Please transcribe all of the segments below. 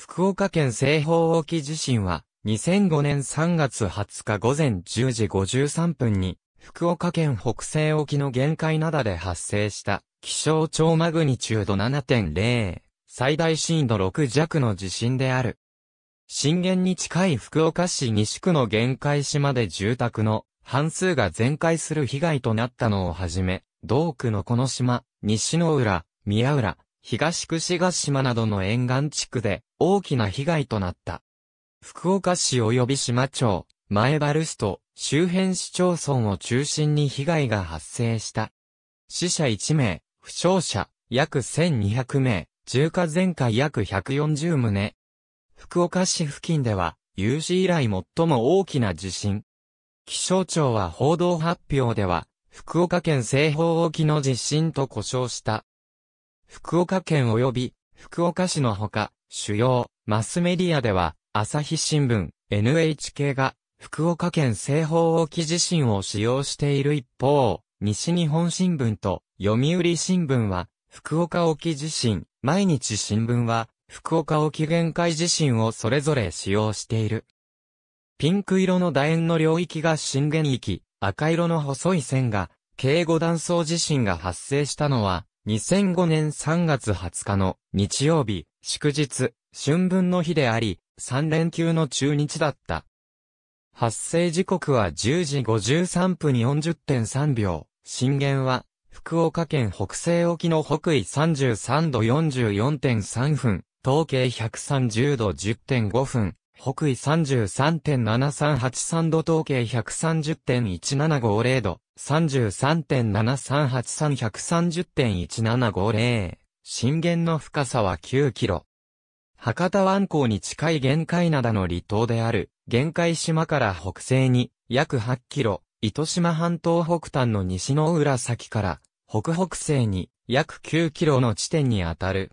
福岡県西方沖地震は、2005年3月20日午前10時53分に、福岡県北西沖の限界灘で発生した、気象庁マグニチュード7.0、最大震度6弱の地震である。震源に近い福岡市西区の限界島で住宅の半数が全壊する被害となったのをはじめ、同区のこの島、西の浦、宮浦、東串ヶ島などの沿岸地区で大きな被害となった。福岡市及び島町、前原市と周辺市町村を中心に被害が発生した。死者1名、負傷者約1200名、重火全火約140棟。福岡市付近では有史以来最も大きな地震。気象庁は報道発表では、福岡県西方沖の地震と呼称した。福岡県及び福岡市のほか、主要、マスメディアでは、朝日新聞、NHK が、福岡県西方沖地震を使用している一方、西日本新聞と読売新聞は、福岡沖地震、毎日新聞は、福岡沖限界地震をそれぞれ使用している。ピンク色の楕円の領域が震源域、赤色の細い線が、警護断層地震が発生したのは、2005年3月20日の日曜日、祝日、春分の日であり、3連休の中日だった。発生時刻は10時53分40.3秒。震源は、福岡県北西沖の北緯33度44.3分、東経130度10.5分、北緯33.7383度東経130.1750度、33.738330.1750。震源の深さは9キロ。博多湾港に近い玄海灘の離島である、玄海島から北西に約8キロ、糸島半島北端の西の浦崎から北北西に約9キロの地点にあたる。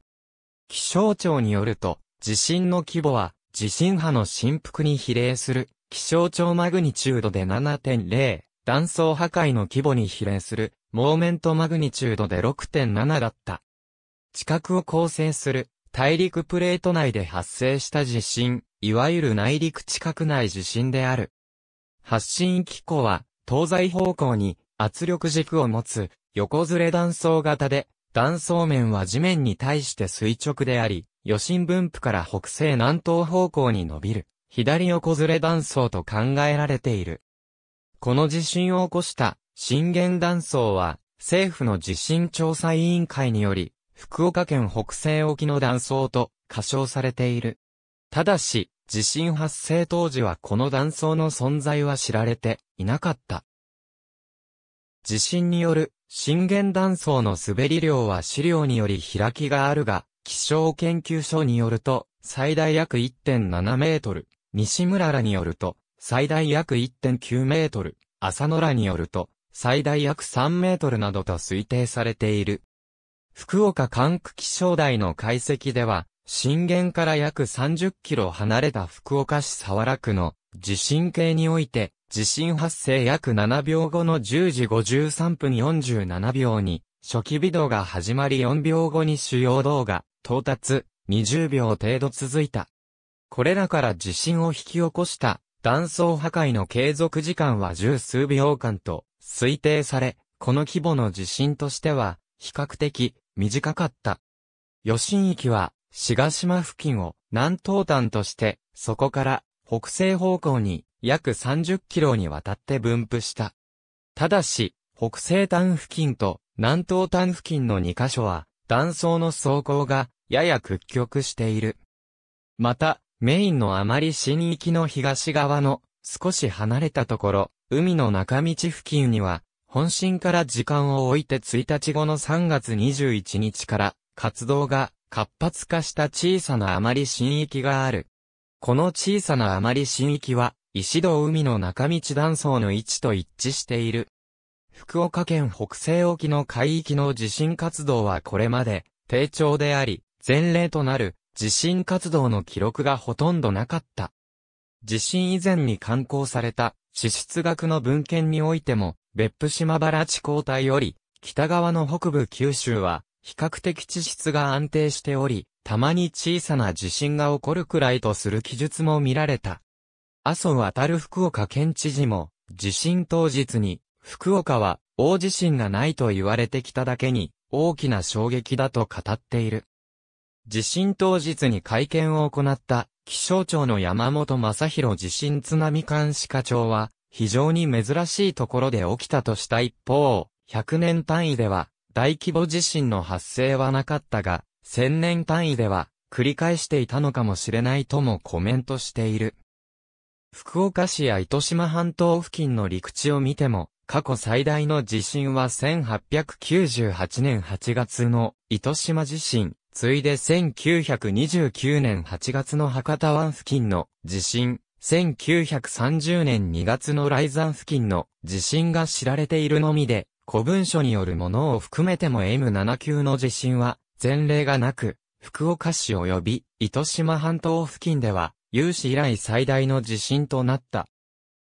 気象庁によると、地震の規模は地震波の振幅に比例する気象庁マグニチュードで7.0、断層破壊の規模に比例する、モーメントマグニチュードで6.7だった。地殻を構成する、大陸プレート内で発生した地震、いわゆる内陸地殻内地震である。発震機構は、東西方向に圧力軸を持つ横ずれ断層型で、断層面は地面に対して垂直であり、余震分布から北西南東方向に伸びる、左横ずれ断層と考えられている。この地震を起こした震源断層は政府の地震調査委員会により福岡県北西沖の断層と過称されている。ただし、地震発生当時はこの断層の存在は知られていなかった。地震による震源断層の滑り量は資料により開きがあるが、気象研究所によると、最大約1.7メートル、西村らによると、最大約1.9メートル、朝野らによると、最大約3メートルなどと推定されている。福岡管区気象台の解析では、震源から約30キロ離れた福岡市沢良区の地震計において、地震発生約7秒後の10時53分47秒に、初期微動が始まり4秒後に主要動画、到達、20秒程度続いた。これらから地震を引き起こした断層破壊の継続時間は十数秒間と推定され、この規模の地震としては比較的短かった。余震域は、志賀島付近を南東端として、そこから北西方向に約30キロにわたって分布した。ただし、北西端付近と南東端付近の2カ所は、断層の走行がやや屈曲している。また、メインのあまり新域の東側の少し離れたところ、海の中道付近には、本心から時間を置いて1日後の3月21日から、活動が活発化した小さなあまり新域がある。この小さなあまり新域は、石戸海の中道断層の位置と一致している。福岡県北西沖の海域の地震活動はこれまで、低調であり、前例となる地震活動の記録がほとんどなかった。地震以前に刊行された、地質学の文献においても、別府島原地交帯より、北側の北部九州は、比較的地質が安定しており、たまに小さな地震が起こるくらいとする記述も見られた。麻生渡る福岡県知事も、地震当日に、福岡は大地震がないと言われてきただけに、大きな衝撃だと語っている。地震当日に会見を行った気象庁の山本正宏地震津波監視課長は、非常に珍しいところで起きたとした一方、100年単位では大規模地震の発生はなかったが、1000年単位では繰り返していたのかもしれないともコメントしている。福岡市や糸島半島付近の陸地を見ても、過去最大の地震は1898年8月の糸島地震、次いで1929年8月の博多湾付近の地震、1930年2月の雷山付近の地震が知られているのみで、古文書によるものを含めても M7 級の地震は前例がなく、福岡市及び糸島半島付近では有史以来最大の地震となった。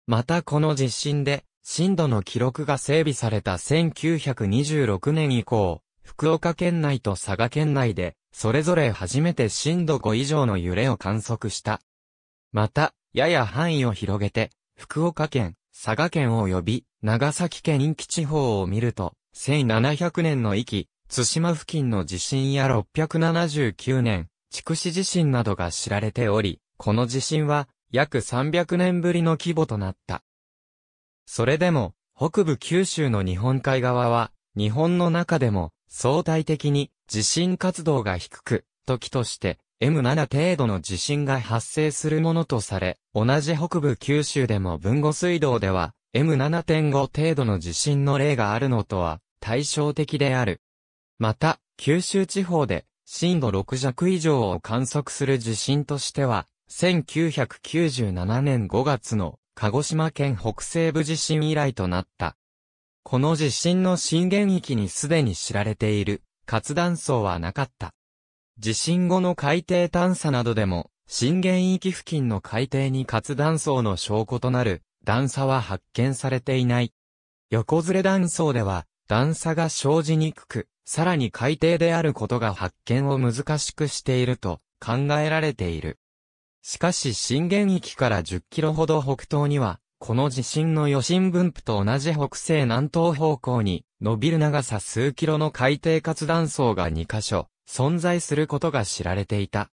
またこの地震で震度の記録が整備された1926年以降、福岡県内と佐賀県内で、それぞれ初めて震度5以上の揺れを観測した。また、やや範囲を広げて、福岡県、佐賀県及び、長崎県近畿地方を見ると、1700年の域、津島付近の地震や679年、筑紫地震などが知られており、この地震は、約300年ぶりの規模となった。それでも、北部九州の日本海側は、日本の中でも、相対的に地震活動が低く、時として M7 程度の地震が発生するものとされ、同じ北部九州でも文後水道では M7.5 程度の地震の例があるのとは対照的である。また、九州地方で震度6弱以上を観測する地震としては、1997年5月の鹿児島県北西部地震以来となった。この地震の震源域にすでに知られている活断層はなかった。地震後の海底探査などでも、震源域付近の海底に活断層の証拠となる段差は発見されていない。横ずれ断層では、段差が生じにくく、さらに海底であることが発見を難しくしていると考えられている。しかし震源域から10キロほど北東には、この地震の余震分布と同じ北西南東方向に、伸びる長さ数キロの海底活断層が2カ所、存在することが知られていた。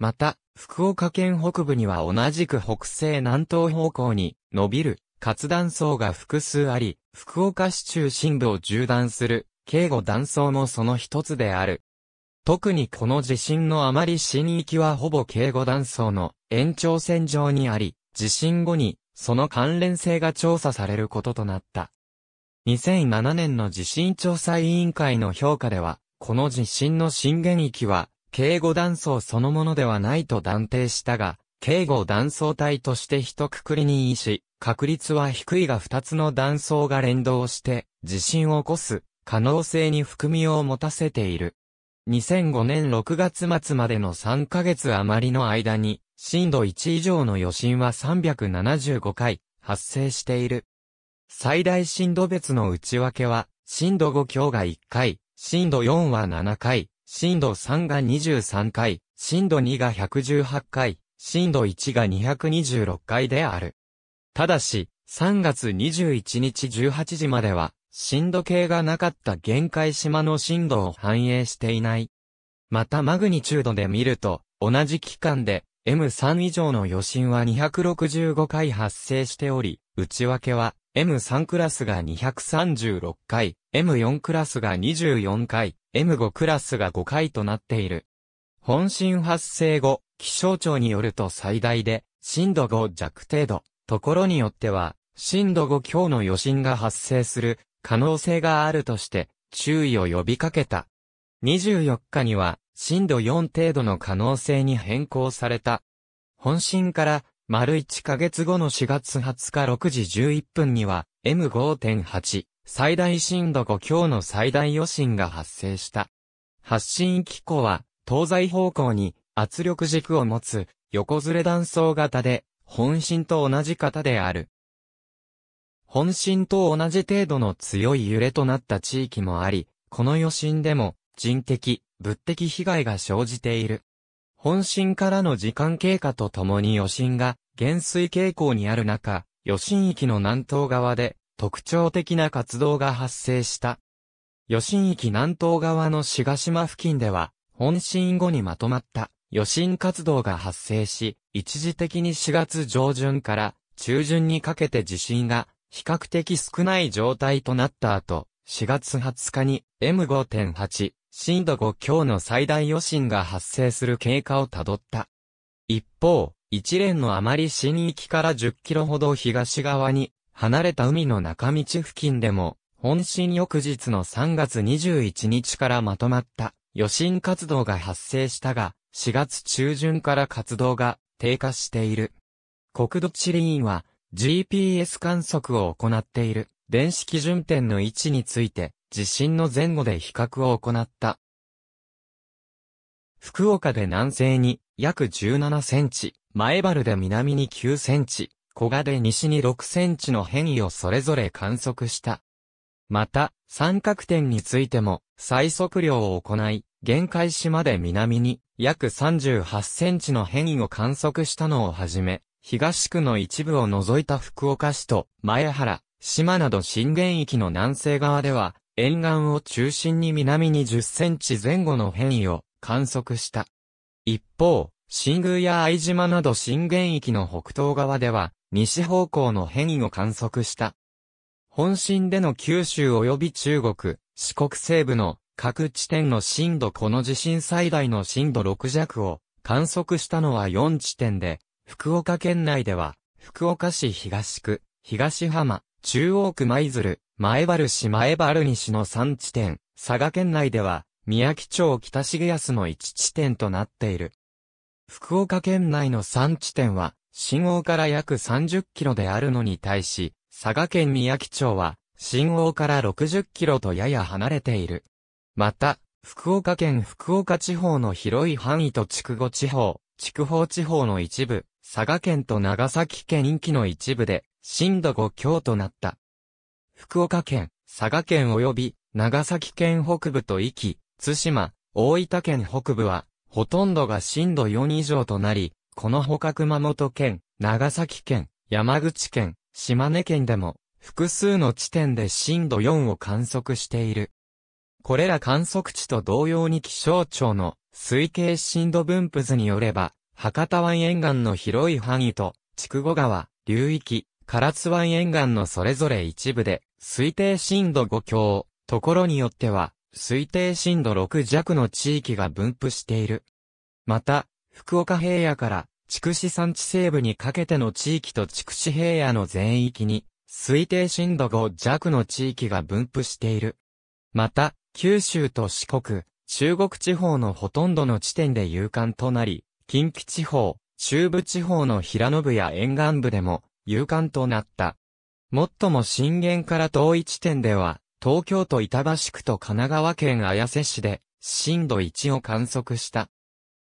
また、福岡県北部には同じく北西南東方向に、伸びる活断層が複数あり、福岡市中心部を縦断する、警護断層もその一つである。特にこの地震のあまり震域はほぼ警護断層の延長線上にあり、地震後にその関連性が調査されることとなった。2007年の地震調査委員会の評価では、この地震の震源域は、警護断層そのものではないと断定したが、警護断層帯として一括りにいし、確率は低いが二つの断層が連動して、地震を起こす可能性に含みを持たせている。2005年6月末までの3ヶ月余りの間に、震度1以上の余震は375回発生している。最大震度別の内訳は、震度5強が1回、震度4は7回、震度3が23回、震度2が118回、震度1が226回である。ただし、3月21日18時までは、震度計がなかった限界島の震度を反映していない。またマグニチュードで見ると、同じ期間で M3 以上の余震は265回発生しており、内訳は M3 クラスが236回、M4 クラスが24回、M5 クラスが5回となっている。本震発生後、気象庁によると最大で震度5弱程度、ところによっては震度5強の余震が発生する可能性があるとして注意を呼びかけた。24日には震度4程度の可能性に変更された。本震から丸1ヶ月後の4月20日6時11分には M5.8 最大震度5強の最大余震が発生した。発震機構は東西方向に圧力軸を持つ横ずれ断層型で本震と同じ型である。本震と同じ程度の強い揺れとなった地域もあり、この余震でも人的、物的被害が生じている。本震からの時間経過とともに余震が減衰傾向にある中、余震域の南東側で特徴的な活動が発生した。余震域南東側の志賀島付近では、本震後にまとまった余震活動が発生し、一時的に4月上旬から中旬にかけて地震が比較的少ない状態となった後、4月20日に M5.8 震度5強の最大余震が発生する経過をたどった。一方、一連のあまり新域から10キロほど東側に、離れた海の中道付近でも、本震翌日の3月21日からまとまった余震活動が発生したが、4月中旬から活動が低下している。国土地理院は GPS 観測を行っている電子基準点の位置について地震の前後で比較を行った。福岡で南西に約17センチ、前原で南に9センチ、小賀で西に6センチの変異をそれぞれ観測した。また、三角点についても、最測量を行い、限界島で南に約38センチの変異を観測したのをはじめ、東区の一部を除いた福岡市と前原、島など震源域の南西側では、沿岸を中心に南に10センチ前後の変異を観測した。一方、新宮や藍島など震源域の北東側では、西方向の変異を観測した。本震での九州及び中国、四国西部の各地点の震度この地震最大の震度6弱を観測したのは4地点で、福岡県内では、福岡市東区、東浜、中央区舞鶴、前原市前原西の3地点、佐賀県内では、宮城町北重安の1地点となっている。福岡県内の3地点は、新大から約30キロであるのに対し、佐賀県宮城町は、新大から60キロとやや離れている。また、福岡県福岡地方の広い範囲と筑後地方、筑豊地方の一部、佐賀県と長崎県域の一部で、震度5強となった。福岡県、佐賀県及び長崎県北部と壱岐、津島、大分県北部は、ほとんどが震度4以上となり、このほか熊本県、長崎県、山口県、島根県でも、複数の地点で震度4を観測している。これら観測地と同様に気象庁の推計震度分布図によれば、博多湾沿岸の広い範囲と、筑後川、流域、唐津湾沿岸のそれぞれ一部で、推定震度5強、ところによっては、推定震度6弱の地域が分布している。また、福岡平野から筑紫山地西部にかけての地域と筑紫平野の全域に、推定震度5弱の地域が分布している。また、九州と四国、中国地方のほとんどの地点で勇敢となり、近畿地方、中部地方の平野部や沿岸部でも、勇敢となった。もっとも震源から遠い地点では、東京都板橋区と神奈川県綾瀬市で、震度1を観測した。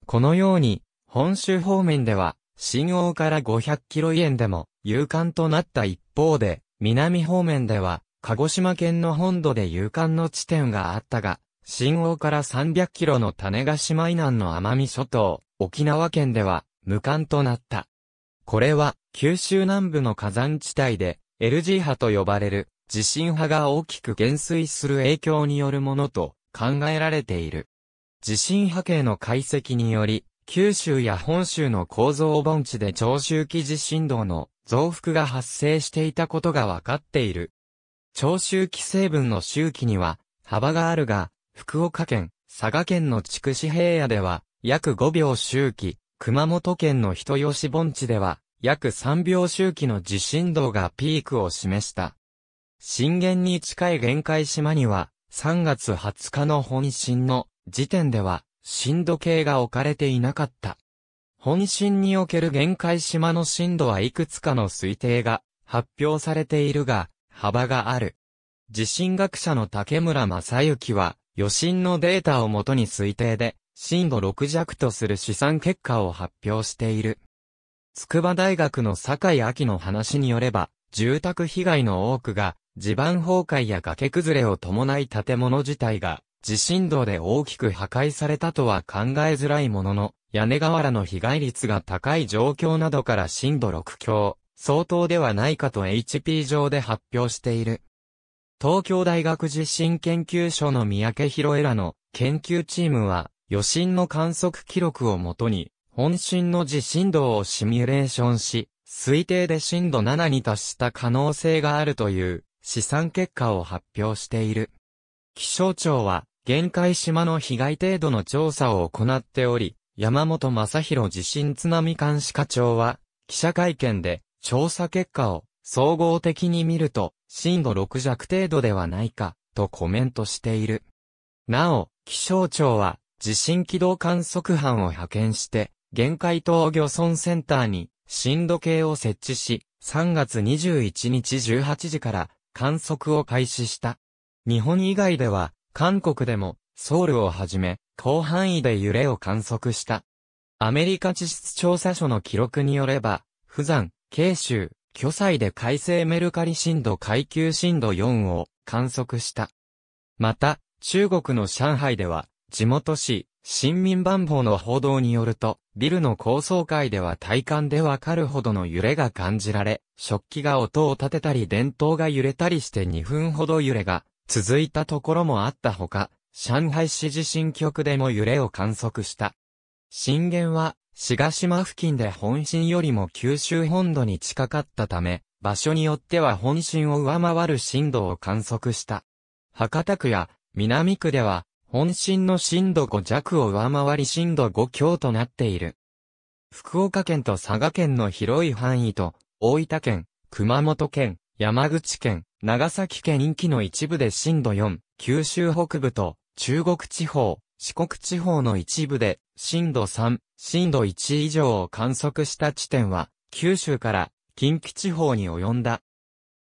このように、本州方面では、新大から500キロ円でも、勇敢となった一方で、南方面では、鹿児島県の本土で勇敢の地点があったが、新大から300キロの種ヶ島以南の奄美諸島、沖縄県では、無冠となった。これは、九州南部の火山地帯で、LG 波と呼ばれる、地震波が大きく減衰する影響によるものと考えられている。地震波形の解析により、九州や本州の構造盆地で長周期地震動の増幅が発生していたことが分かっている。長周期成分の周期には幅があるが、福岡県、佐賀県の筑紫平野では約5秒周期、熊本県の人吉盆地では、約3秒周期の地震動がピークを示した。震源に近い限界島には、3月20日の本震の時点では、震度計が置かれていなかった。本震における限界島の震度はいくつかの推定が発表されているが、幅がある。地震学者の竹村正幸は、余震のデータをもとに推定で、震度6弱とする試算結果を発表している。筑波大学の坂井明の話によれば、住宅被害の多くが、地盤崩壊や崖崩れを伴い建物自体が、地震動で大きく破壊されたとは考えづらいものの、屋根瓦の被害率が高い状況などから震度6強、相当ではないかと HP 上で発表している。東京大学地震研究所の三宅博恵らの研究チームは、余震の観測記録をもとに、本震の地震動をシミュレーションし、推定で震度7に達した可能性があるという試算結果を発表している。気象庁は、限界島の被害程度の調査を行っており、山本正宏地震津波監視課長は、記者会見で、調査結果を総合的に見ると、震度6弱程度ではないか、とコメントしている。なお、気象庁は、地震軌道観測班を派遣して、限界島漁村センターに震度計を設置し、3月21日18時から観測を開始した。日本以外では、韓国でも、ソウルをはじめ、広範囲で揺れを観測した。アメリカ地質調査所の記録によれば、普山、慶州、巨災で改正メルカリ震度階級震度4を観測した。また、中国の上海では、地元紙、新民番報の報道によると、ビルの高層階では体感でわかるほどの揺れが感じられ、食器が音を立てたり電灯が揺れたりして2分ほど揺れが続いたところもあったほか、上海市地震局でも揺れを観測した。震源は、志賀島付近で本震よりも九州本土に近かったため、場所によっては本震を上回る震度を観測した。博多区や南区では本震の震度5弱を上回り震度5強となっている。福岡県と佐賀県の広い範囲と、大分県、熊本県、山口県、長崎県近畿の一部で震度4、九州北部と、中国地方、四国地方の一部で、震度3、震度1以上を観測した地点は、九州から近畿地方に及んだ。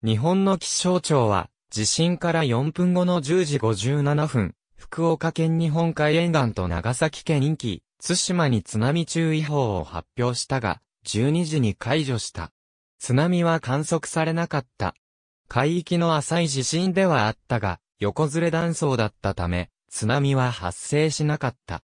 日本の気象庁は、地震から4分後の10時57分、福岡県日本海沿岸と長崎県近畿、津島に津波注意報を発表したが、12時に解除した。津波は観測されなかった。海域の浅い地震ではあったが、横ずれ断層だったため、津波は発生しなかった。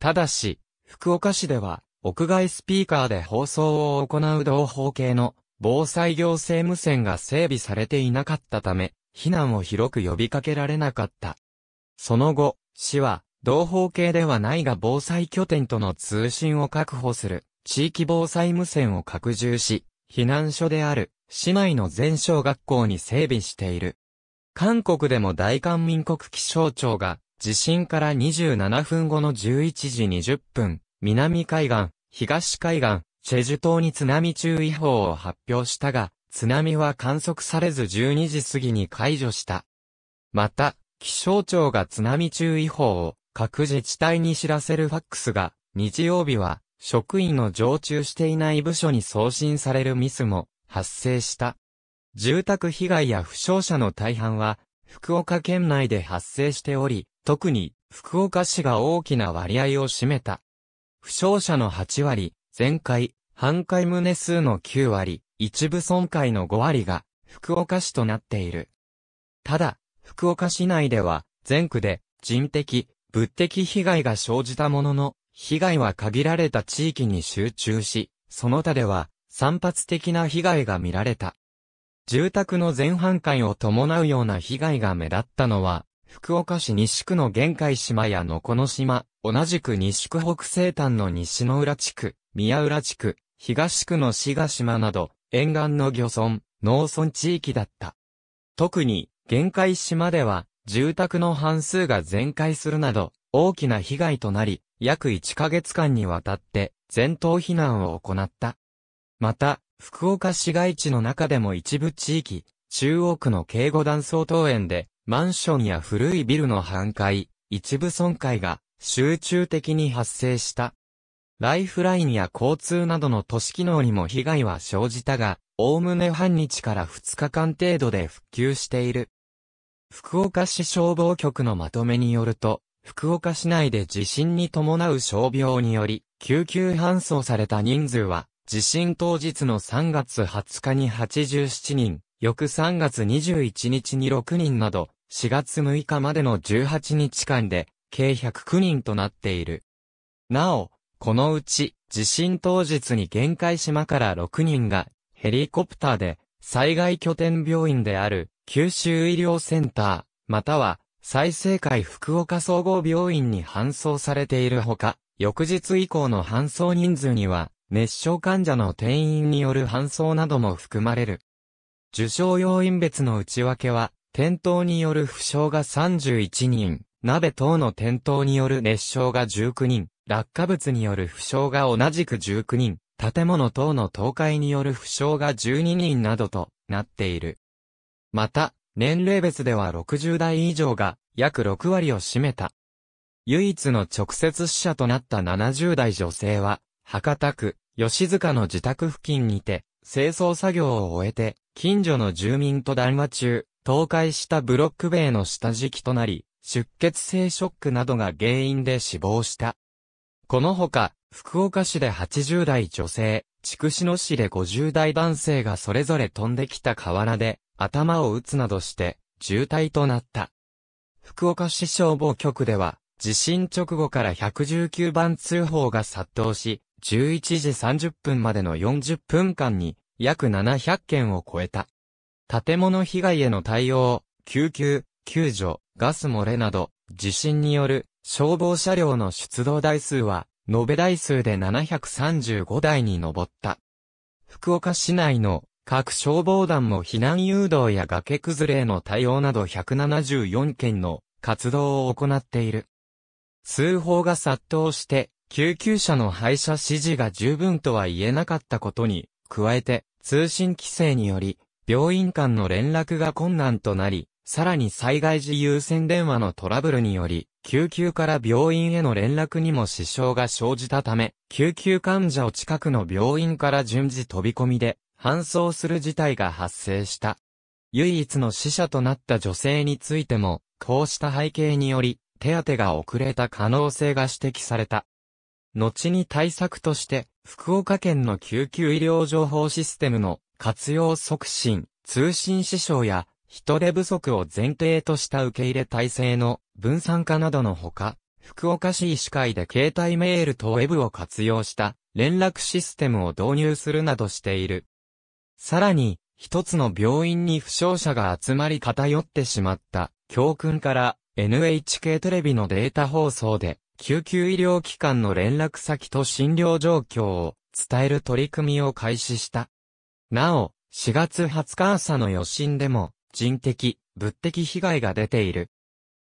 ただし、福岡市では、屋外スピーカーで放送を行う同方形の防災行政無線が整備されていなかったため、避難を広く呼びかけられなかった。その後、市は、同方形ではないが防災拠点との通信を確保する、地域防災無線を拡充し、避難所である、市内の全小学校に整備している。韓国でも大韓民国気象庁が、地震から27分後の11時20分、南海岸、東海岸、チェジュ島に津波注意報を発表したが、津波は観測されず12時過ぎに解除した。また、気象庁が津波注意報を各自治体に知らせるファックスが、日曜日は職員の常駐していない部署に送信されるミスも発生した。住宅被害や負傷者の大半は福岡県内で発生しており、特に福岡市が大きな割合を占めた。負傷者の8割、全壊、半壊棟数の9割、一部損壊の5割が福岡市となっている。ただ、福岡市内では、全区で人的、物的被害が生じたものの、被害は限られた地域に集中し、その他では散発的な被害が見られた。住宅の全半壊を伴うような被害が目立ったのは、福岡市西区の玄海島や野古の島、同じく西区北西端の西の浦地区、宮浦地区、東区の志賀島など、沿岸の漁村、農村地域だった。特に、限界島では、住宅の半数が全壊するなど、大きな被害となり、約1ヶ月間にわたって、全島避難を行った。また、福岡市街地の中でも一部地域、中央区の警護断層等園で、マンションや古いビルの半壊、一部損壊が集中的に発生した。ライフラインや交通などの都市機能にも被害は生じたが、おおむね半日から2日間程度で復旧している。福岡市消防局のまとめによると、福岡市内で地震に伴う傷病により、救急搬送された人数は、地震当日の3月20日に87人、翌3月21日に6人など、4月6日までの18日間で、計109人となっている。なお、このうち、地震当日に限界島から6人がヘリコプターで、災害拠点病院である、九州医療センター、または、再生会福岡総合病院に搬送されているほか、翌日以降の搬送人数には、熱傷患者の転院による搬送なども含まれる。受傷要因別の内訳は、転倒による負傷が31人、鍋等の転倒による熱傷が19人、落下物による負傷が同じく19人、建物等の倒壊による負傷が12人などとなっている。また、年齢別では60代以上が約6割を占めた。唯一の直接死者となった70代女性は、博多区、吉塚の自宅付近にて、清掃作業を終えて、近所の住民と談話中、倒壊したブロック塀の下敷きとなり、出血性ショックなどが原因で死亡した。このほか、福岡市で80代女性、筑紫野市で50代男性がそれぞれ飛んできた河原で頭を打つなどして渋滞となった。福岡市消防局では地震直後から119番通報が殺到し、11時30分までの40分間に約700件を超えた。建物被害への対応、救急、救助、ガス漏れなど、地震による消防車両の出動台数は延べ台数で735台に上った。福岡市内の各消防団も避難誘導や崖崩れへの対応など174件の活動を行っている。通報が殺到して、救急車の配車指示が十分とは言えなかったことに、加えて、通信規制により、病院間の連絡が困難となり、さらに災害時優先電話のトラブルにより、救急から病院への連絡にも支障が生じたため、救急患者を近くの病院から順次飛び込みで、搬送する事態が発生した。唯一の死者となった女性についても、こうした背景により、手当が遅れた可能性が指摘された。後に対策として、福岡県の救急医療情報システムの活用促進、通信支障や人手不足を前提とした受け入れ体制の分散化などのほか、福岡市医師会で携帯メールとウェブを活用した連絡システムを導入するなどしている。さらに、一つの病院に負傷者が集まり偏ってしまった教訓から NHK テレビのデータ放送で救急医療機関の連絡先と診療状況を伝える取り組みを開始した。なお、4月20日朝の予診でも人的、物的被害が出ている。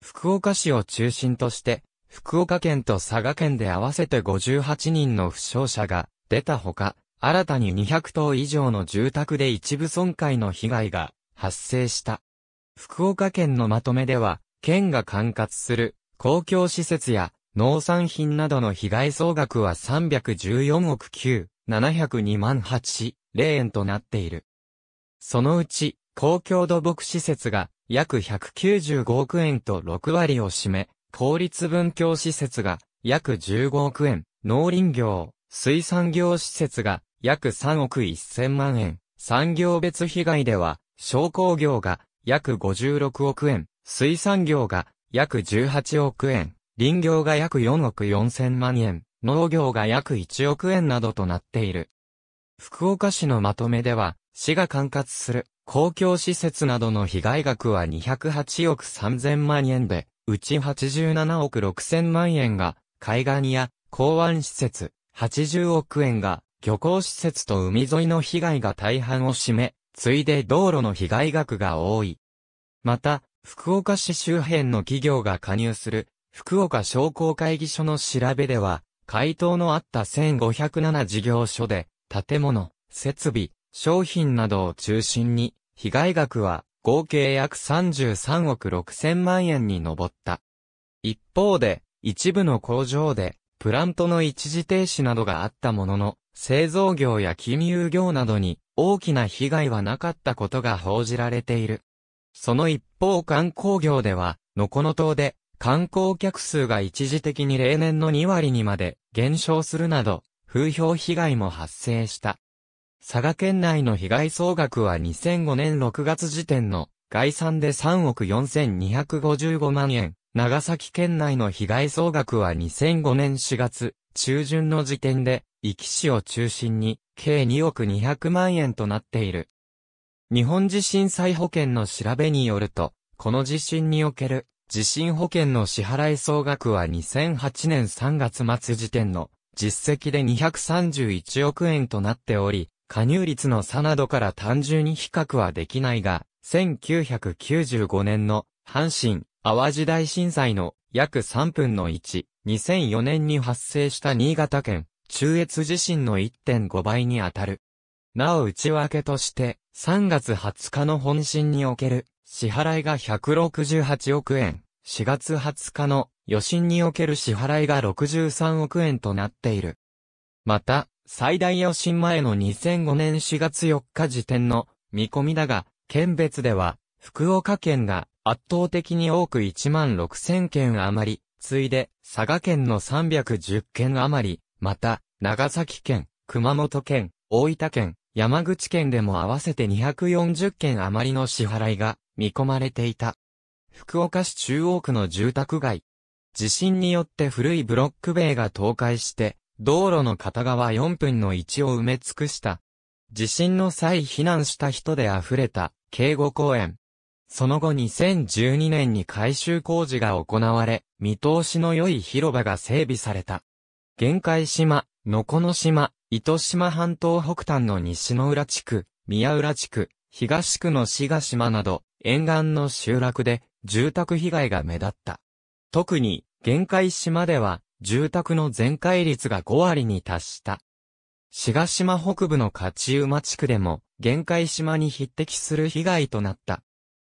福岡市を中心として、福岡県と佐賀県で合わせて58人の負傷者が出たほか、新たに200棟以上の住宅で一部損壊の被害が発生した。福岡県のまとめでは、県が管轄する公共施設や農産品などの被害総額は314億9、702万8、0円となっている。そのうち、公共土木施設が約195億円と6割を占め、公立文教施設が約15億円、農林業、水産業施設が約3億1000万円、産業別被害では、商工業が約56億円、水産業が約18億円、林業が約4億4000万円、農業が約1億円などとなっている。福岡市のまとめでは、市が管轄する公共施設などの被害額は208億3000万円で、うち87億6000万円が海岸や港湾施設、80億円が漁港施設と海沿いの被害が大半を占め、ついで道路の被害額が多い。また、福岡市周辺の企業が加入する福岡商工会議所の調べでは、回答のあった1507事業所で、建物、設備、商品などを中心に、被害額は合計約33億6000万円に上った。一方で、一部の工場で、プラントの一時停止などがあったものの、製造業や金融業などに大きな被害はなかったことが報じられている。その一方観光業では、のこの島で観光客数が一時的に例年の2割にまで減少するなど、風評被害も発生した。佐賀県内の被害総額は2005年6月時点の概算で3億4255万円。長崎県内の被害総額は2005年4月中旬の時点で、壱岐市を中心に計2億200万円となっている。日本地震災保険の調べによると、この地震における地震保険の支払い総額は2008年3月末時点の実績で231億円となっており、加入率の差などから単純に比較はできないが、1995年の阪神・淡路大震災の約3分の1、2004年に発生した新潟県中越地震の1.5倍に当たる。なお内訳として、3月20日の本震における支払いが168億円、4月20日の余震における支払いが63億円となっている。また、最大余震前の2005年4月4日時点の見込みだが、県別では、福岡県が圧倒的に多く1万6000件余り、次いで佐賀県の310件余り、また、長崎県、熊本県、大分県、山口県でも合わせて240件余りの支払いが見込まれていた。福岡市中央区の住宅街。地震によって古いブロック塀が倒壊して、道路の片側4分の1を埋め尽くした。地震の際避難した人で溢れた、敬語公園。その後2012年に改修工事が行われ、見通しの良い広場が整備された。玄界島、野古の島、糸島半島北端の西の浦地区、宮浦地区、東区の志賀島など、沿岸の集落で住宅被害が目立った。特に、玄界島では、住宅の全壊率が5割に達した。志賀島北部の勝馬地区でも、限界島に匹敵する被害となった。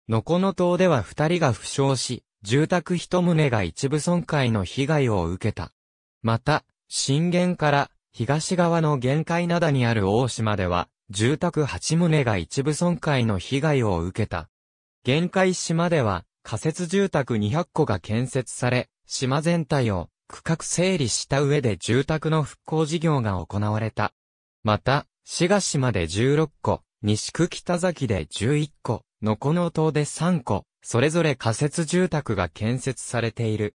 のこの島では二人が負傷し、住宅一棟が一部損壊の被害を受けた。また、震源から東側の限界灘にある大島では、住宅八棟が一部損壊の被害を受けた。限界島では、仮設住宅200戸が建設され、島全体を区画整理した上で住宅の復興事業が行われた。また、滋賀島で16個、西区北崎で11個、のこの島で3個、それぞれ仮設住宅が建設されている。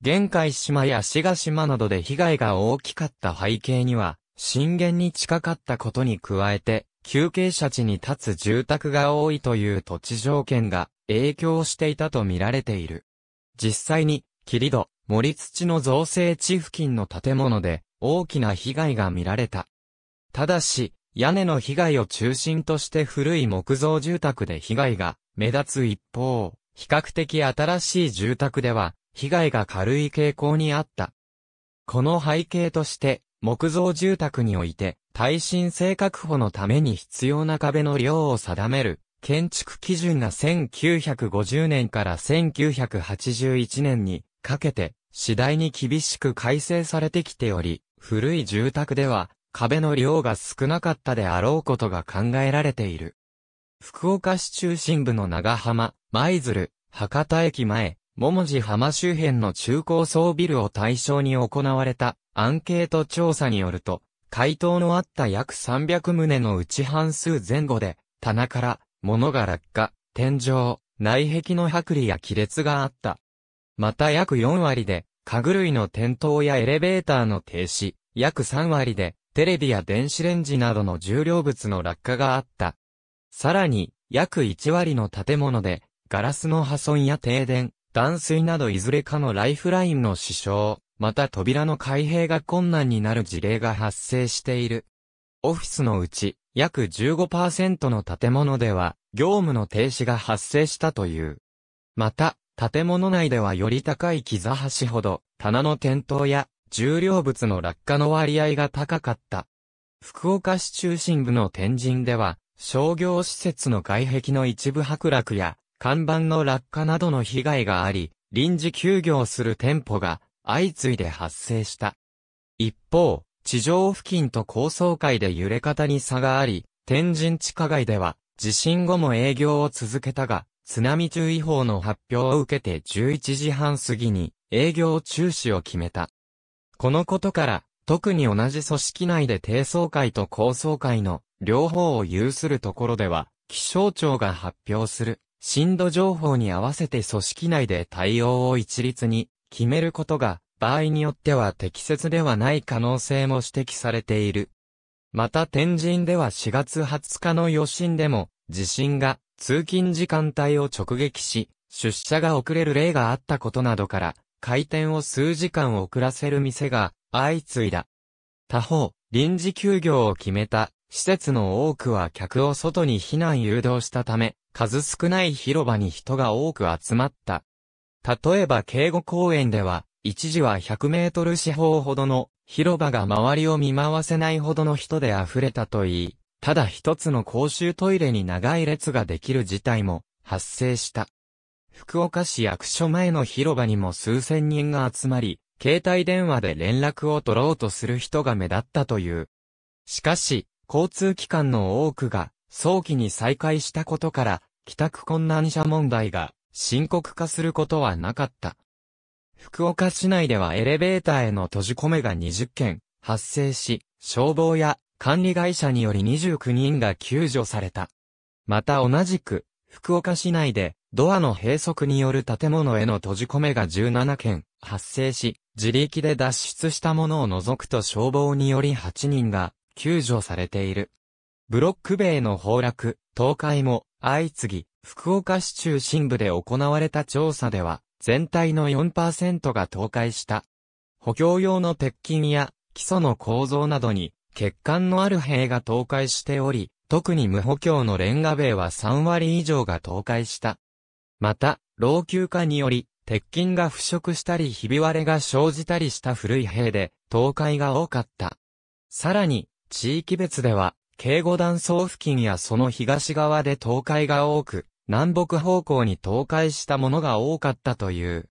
玄海島や滋賀島などで被害が大きかった背景には、震源に近かったことに加えて、休憩者地に立つ住宅が多いという土地条件が影響していたと見られている。実際に、霧戸、森土の造成地付近の建物で大きな被害が見られた。ただし、屋根の被害を中心として古い木造住宅で被害が目立つ一方、比較的新しい住宅では被害が軽い傾向にあった。この背景として、木造住宅において耐震性確保のために必要な壁の量を定める建築基準が1950年から1981年にかけて、次第に厳しく改正されてきており、古い住宅では、壁の量が少なかったであろうことが考えられている。福岡市中心部の長浜、舞鶴、博多駅前、桃地浜周辺の中高層ビルを対象に行われたアンケート調査によると、回答のあった約300棟のうち半数前後で、棚から物が落下、天井、内壁の剥離や亀裂があったまた約4割で、家具類の転倒やエレベーターの停止、約3割で、テレビや電子レンジなどの重量物の落下があった。さらに、約1割の建物で、ガラスの破損や停電、断水などいずれかのライフラインの支障、また扉の開閉が困難になる事例が発生している。オフィスのうち、約15%の建物では、業務の停止が発生したという。また、建物内ではより高い木座橋ほど、棚の転倒や重量物の落下の割合が高かった。福岡市中心部の天神では、商業施設の外壁の一部剥落や、看板の落下などの被害があり、臨時休業する店舗が相次いで発生した。一方、地上付近と高層階で揺れ方に差があり、天神地下街では地震後も営業を続けたが、津波注意報の発表を受けて11時半過ぎに営業中止を決めた。このことから、特に同じ組織内で低層階と高層階の両方を有するところでは、気象庁が発表する震度情報に合わせて組織内で対応を一律に決めることが、場合によっては適切ではない可能性も指摘されている。また天神では4月20日の余震でも地震が通勤時間帯を直撃し、出社が遅れる例があったことなどから、開店を数時間遅らせる店が相次いだ。他方、臨時休業を決めた施設の多くは客を外に避難誘導したため、数少ない広場に人が多く集まった。例えば警護公園では、一時は100メートル四方ほどの広場が周りを見回せないほどの人で溢れたといい、ただ一つの公衆トイレに長い列ができる事態も発生した。福岡市役所前の広場にも数千人が集まり、携帯電話で連絡を取ろうとする人が目立ったという。しかし、交通機関の多くが早期に再開したことから、帰宅困難者問題が深刻化することはなかった。福岡市内ではエレベーターへの閉じ込めが20件発生し、消防や管理会社により29人が救助された。また同じく、福岡市内で、ドアの閉塞による建物への閉じ込めが17件発生し、自力で脱出したものを除くと消防により8人が救助されている。ブロック塀の崩落、倒壊も相次ぎ、福岡市中心部で行われた調査では、全体の4%が倒壊した。補強用の鉄筋や基礎の構造などに欠陥のある塀が倒壊しており、特に無補強のレンガ塀は3割以上が倒壊した。また、老朽化により、鉄筋が腐食したりひび割れが生じたりした古い塀で、倒壊が多かった。さらに、地域別では、警護断層付近やその東側で倒壊が多く、南北方向に倒壊したものが多かったという。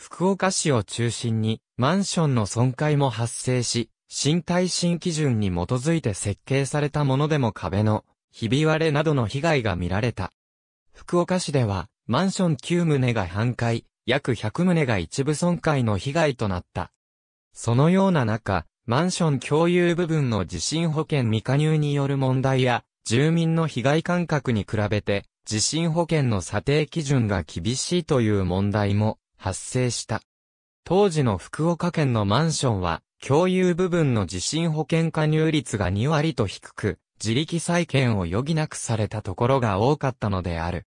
福岡市を中心に、マンションの損壊も発生し、新耐震基準に基づいて設計されたものでも壁のひび割れなどの被害が見られた。福岡市ではマンション9棟が半壊、約100棟が一部損壊の被害となった。そのような中、マンション共有部分の地震保険未加入による問題や、住民の被害感覚に比べて、地震保険の査定基準が厳しいという問題も発生した。当時の福岡県のマンションは、共有部分の地震保険加入率が2割と低く、自力再建を余儀なくされたところが多かったのである。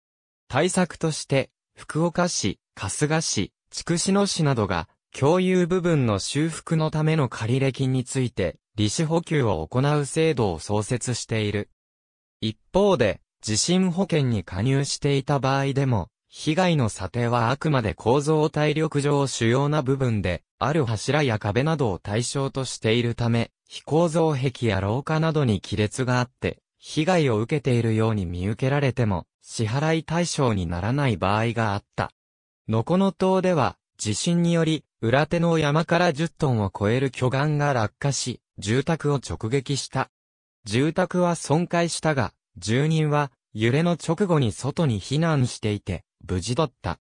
対策として、福岡市、春日市、筑紫野市などが、共有部分の修復のための借入金について、利子補給を行う制度を創設している。一方で、地震保険に加入していた場合でも、被害の査定はあくまで構造体力上主要な部分で、ある柱や壁などを対象としているため、非構造壁や廊下などに亀裂があって、被害を受けているように見受けられても、支払い対象にならない場合があった。のこの島では、地震により、裏手の山から10トンを超える巨岩が落下し、住宅を直撃した。住宅は損壊したが、住人は揺れの直後に外に避難していて、無事だった。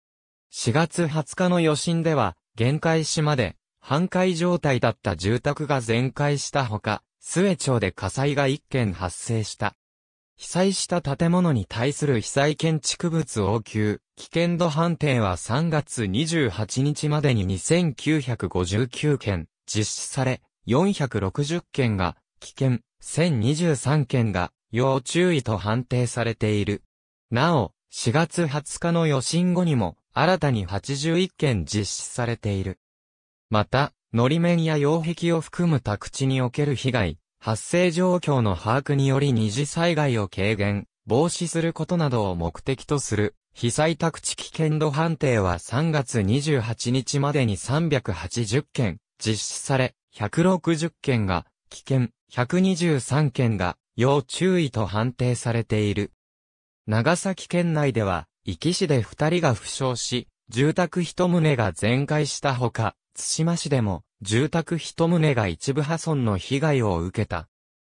4月20日の余震では、限界市まで、半壊状態だった住宅が全壊したほか、末町で火災が1件発生した。被災した建物に対する被災建築物応急、危険度判定は3月28日までに2959件実施され、460件が危険、1023件が要注意と判定されている。なお、4月20日の予診後にも、新たに81件実施されている。また、のり面や擁壁を含む宅地における被害、発生状況の把握により二次災害を軽減、防止することなどを目的とする、被災宅地危険度判定は3月28日までに380件実施され、160件が危険、123件が要注意と判定されている。長崎県内では、壱岐市で二人が負傷し、住宅一棟が全壊したほか、津島市でも、住宅一棟が一部破損の被害を受けた。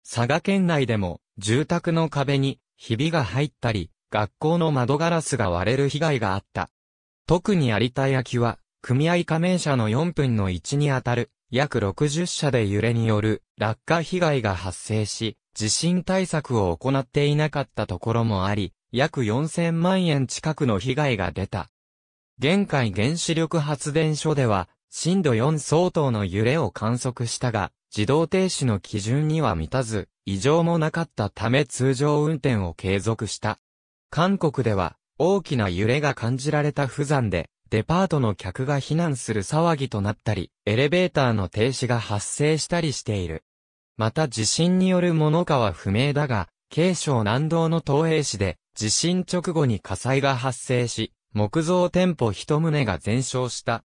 佐賀県内でも、住宅の壁に、ひびが入ったり、学校の窓ガラスが割れる被害があった。特に有田焼は、組合加盟者の4分の1にあたる、約60社で揺れによる落下被害が発生し、地震対策を行っていなかったところもあり、約4000万円近くの被害が出た。現海原子力発電所では、震度4相当の揺れを観測したが、自動停止の基準には満たず、異常もなかったため通常運転を継続した。韓国では、大きな揺れが感じられた不山で、デパートの客が避難する騒ぎとなったり、エレベーターの停止が発生したりしている。また地震によるものかは不明だが、軽症南道の東平市で、地震直後に火災が発生し、木造店舗一棟が全焼した。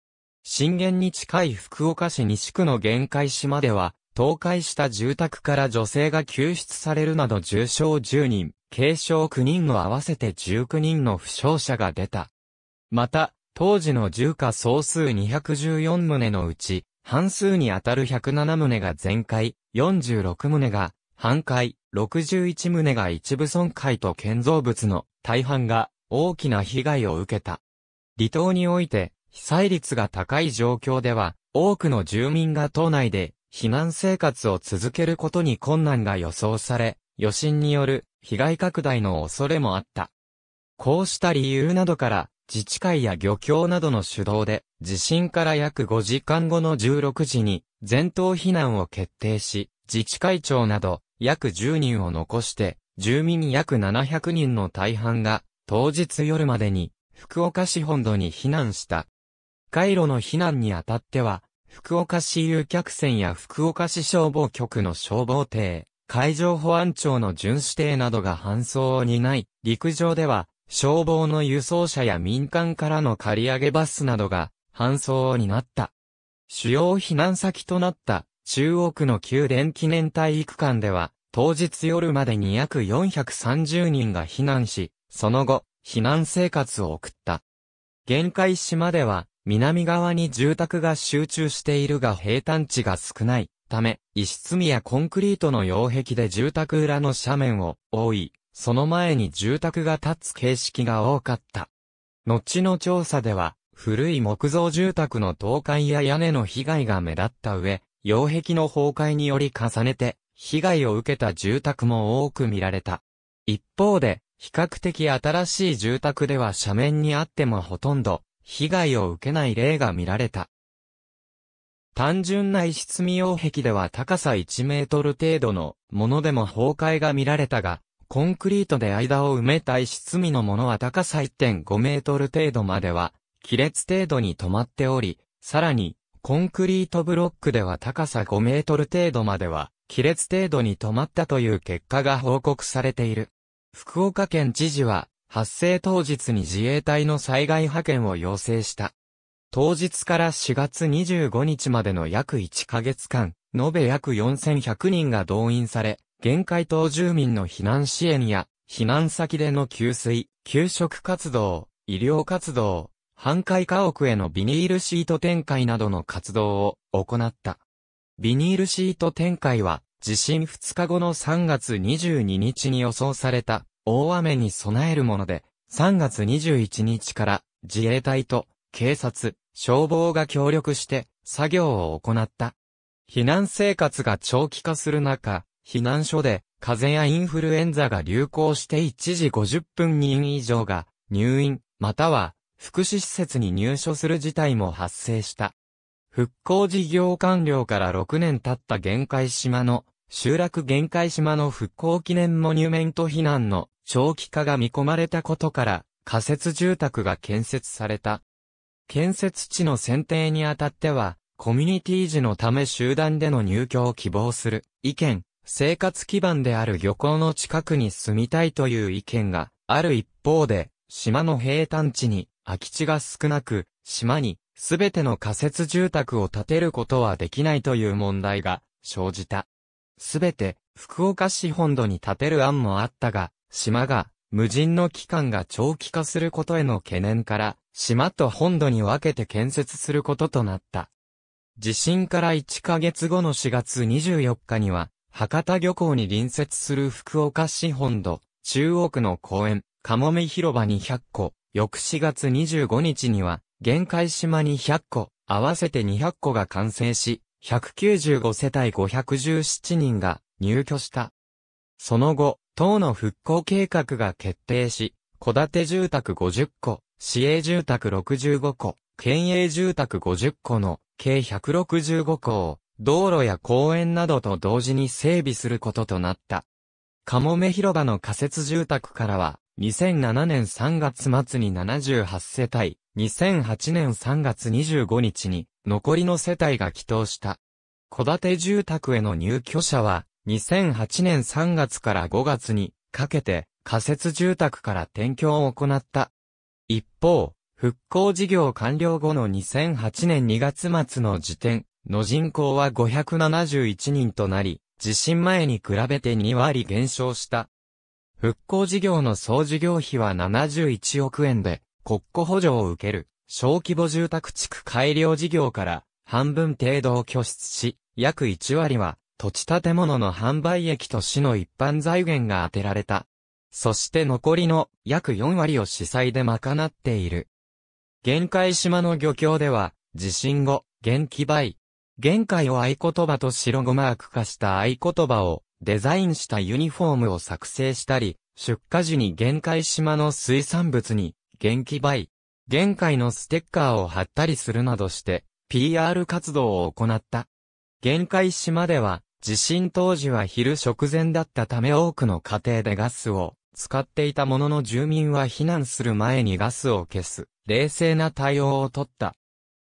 震源に近い福岡市西区の限界島では、倒壊した住宅から女性が救出されるなど重傷10人、軽傷9人の合わせて19人の負傷者が出た。また、当時の住家総数214棟のうち、半数にあたる107棟が全壊、46棟が半壊、61棟が一部損壊と建造物の大半が大きな被害を受けた。離島において被災率が高い状況では多くの住民が島内で避難生活を続けることに困難が予想され、余震による被害拡大の恐れもあった。こうした理由などから自治会や漁協などの主導で地震から約5時間後の16時に全島避難を決定し、自治会長など約10人を残して、住民約700人の大半が、当日夜までに、福岡市本土に避難した。回路の避難にあたっては、福岡市遊客船や福岡市消防局の消防艇、海上保安庁の巡視艇などが搬送を担い、陸上では、消防の輸送車や民間からの借り上げバスなどが、搬送を担った。主要避難先となった中央区の宮殿記念体育館では、当日夜までに約430人が避難し、その後、避難生活を送った。限界島では、南側に住宅が集中しているが平坦地が少ないため、石積みやコンクリートの擁壁で住宅裏の斜面を覆い、その前に住宅が建つ形式が多かった。後の調査では、古い木造住宅の倒壊や屋根の被害が目立った上、擁壁の崩壊により重ねて、被害を受けた住宅も多く見られた。一方で、比較的新しい住宅では斜面にあってもほとんど、被害を受けない例が見られた。単純な石積み擁壁では高さ1メートル程度のものでも崩壊が見られたが、コンクリートで間を埋めた石積みのものは高さ1.5メートル程度までは、亀裂程度に止まっており、さらにコンクリートブロックでは高さ5メートル程度までは、亀裂程度に止まったという結果が報告されている。福岡県知事は、発生当日に自衛隊の災害派遣を要請した。当日から4月25日までの約1ヶ月間、延べ約4100人が動員され、限界島住民の避難支援や、避難先での給水、給食活動、医療活動、半壊家屋へのビニールシート展開などの活動を行った。ビニールシート展開は、地震2日後の3月22日に予想された大雨に備えるもので、3月21日から自衛隊と警察、消防が協力して作業を行った。避難生活が長期化する中、避難所で風邪やインフルエンザが流行して1時50分人以上が入院、または福祉施設に入所する事態も発生した。復興事業完了から6年経った限界島の、集落限界島の復興記念モニュメント避難の長期化が見込まれたことから、仮設住宅が建設された。建設地の選定にあたっては、コミュニティ時のため集団での入居を希望する意見、生活基盤である漁港の近くに住みたいという意見がある一方で、島の平坦地に空き地が少なく、島にすべての仮設住宅を建てることはできないという問題が生じた。すべて福岡市本土に建てる案もあったが、島が無人の期間が長期化することへの懸念から、島と本土に分けて建設することとなった。地震から1ヶ月後の4月24日には、博多漁港に隣接する福岡市本土、中央区の公園、かもめ広場に100個、翌4月25日には、限界島に100個、合わせて200個が完成し、195世帯517人が入居した。その後、党の復興計画が決定し、戸建て住宅50個、市営住宅65個、県営住宅50個の計165個を道路や公園などと同時に整備することとなった。かもめ広場の仮設住宅からは2007年3月末に78世帯、2008年3月25日に残りの世帯が祈祷した。戸建て住宅への入居者は、2008年3月から5月にかけて仮設住宅から転居を行った。一方、復興事業完了後の2008年2月末の時点の人口は571人となり、地震前に比べて2割減少した。復興事業の総事業費は71億円で、国庫補助を受ける、小規模住宅地区改良事業から、半分程度を拠出し、約1割は、土地建物の販売益と市の一般財源が充てられた。そして残りの約4割を主催で賄っている。玄界島の漁協では、地震後、元気倍。玄界を合言葉と白ごーク化した合言葉を、デザインしたユニフォームを作成したり、出荷時に限界島の水産物に、元気倍、限界のステッカーを貼ったりするなどして、PR 活動を行った。限界島では、地震当時は昼食前だったため多くの家庭でガスを使っていたものの住民は避難する前にガスを消す、冷静な対応をとった。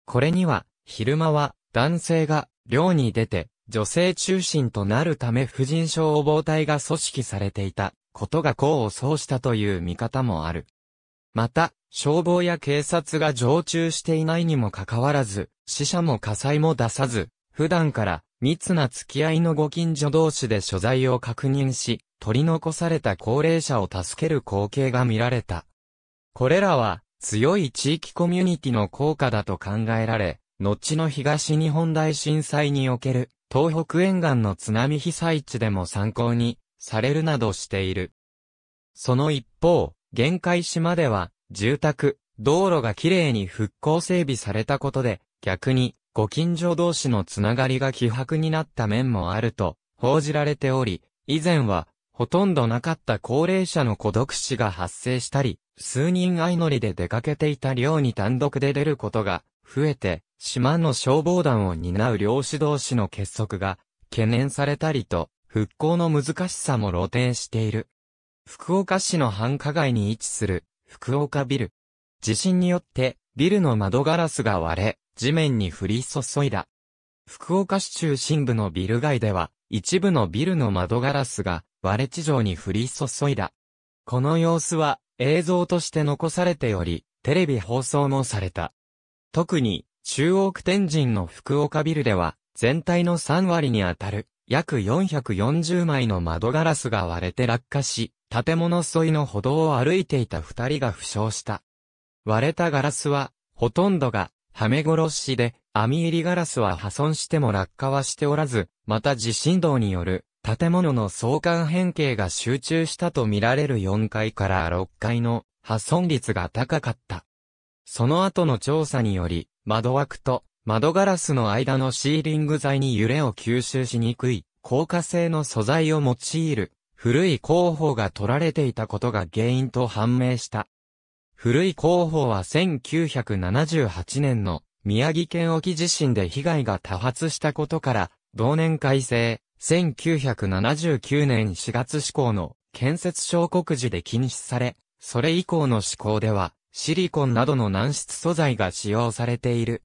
これには、昼間は男性が漁に出て女性中心となるため婦人症予防隊が組織されていたことが功を奏したという見方もある。また、消防や警察が常駐していないにもかかわらず、死者も火災も出さず、普段から密な付き合いのご近所同士で所在を確認し、取り残された高齢者を助ける光景が見られた。これらは強い地域コミュニティの効果だと考えられ、後の東日本大震災における東北沿岸の津波被災地でも参考にされるなどしている。その一方、限界島では、住宅、道路がきれいに復興整備されたことで、逆に、ご近所同士のつながりが希薄になった面もあると、報じられており、以前は、ほとんどなかった高齢者の孤独死が発生したり、数人相乗りで出かけていた寮に単独で出ることが増えて、島の消防団を担う漁師同士の結束が懸念されたりと、復興の難しさも露呈している。福岡市の繁華街に位置する福岡ビル。地震によってビルの窓ガラスが割れ、地面に降り注いだ。福岡市中心部のビル街では、一部のビルの窓ガラスが割れ地上に降り注いだ。この様子は映像として残されており、テレビ放送もされた。特に中央区天神の福岡ビルでは、全体の3割にあたる、約440枚の窓ガラスが割れて落下し、建物沿いの歩道を歩いていた二人が負傷した。割れたガラスは、ほとんどが、はめ殺しで、網入りガラスは破損しても落下はしておらず、また地震動による、建物の相関変形が集中したとみられる4階から6階の破損率が高かった。その後の調査により、窓枠と窓ガラスの間のシーリング材に揺れを吸収しにくい、硬化性の素材を用いる、古い工法が取られていたことが原因と判明した。古い工法は1978年の宮城県沖地震で被害が多発したことから、同年改正、1979年4月施行の建設小国時で禁止され、それ以降の施行では、シリコンなどの軟質素材が使用されている。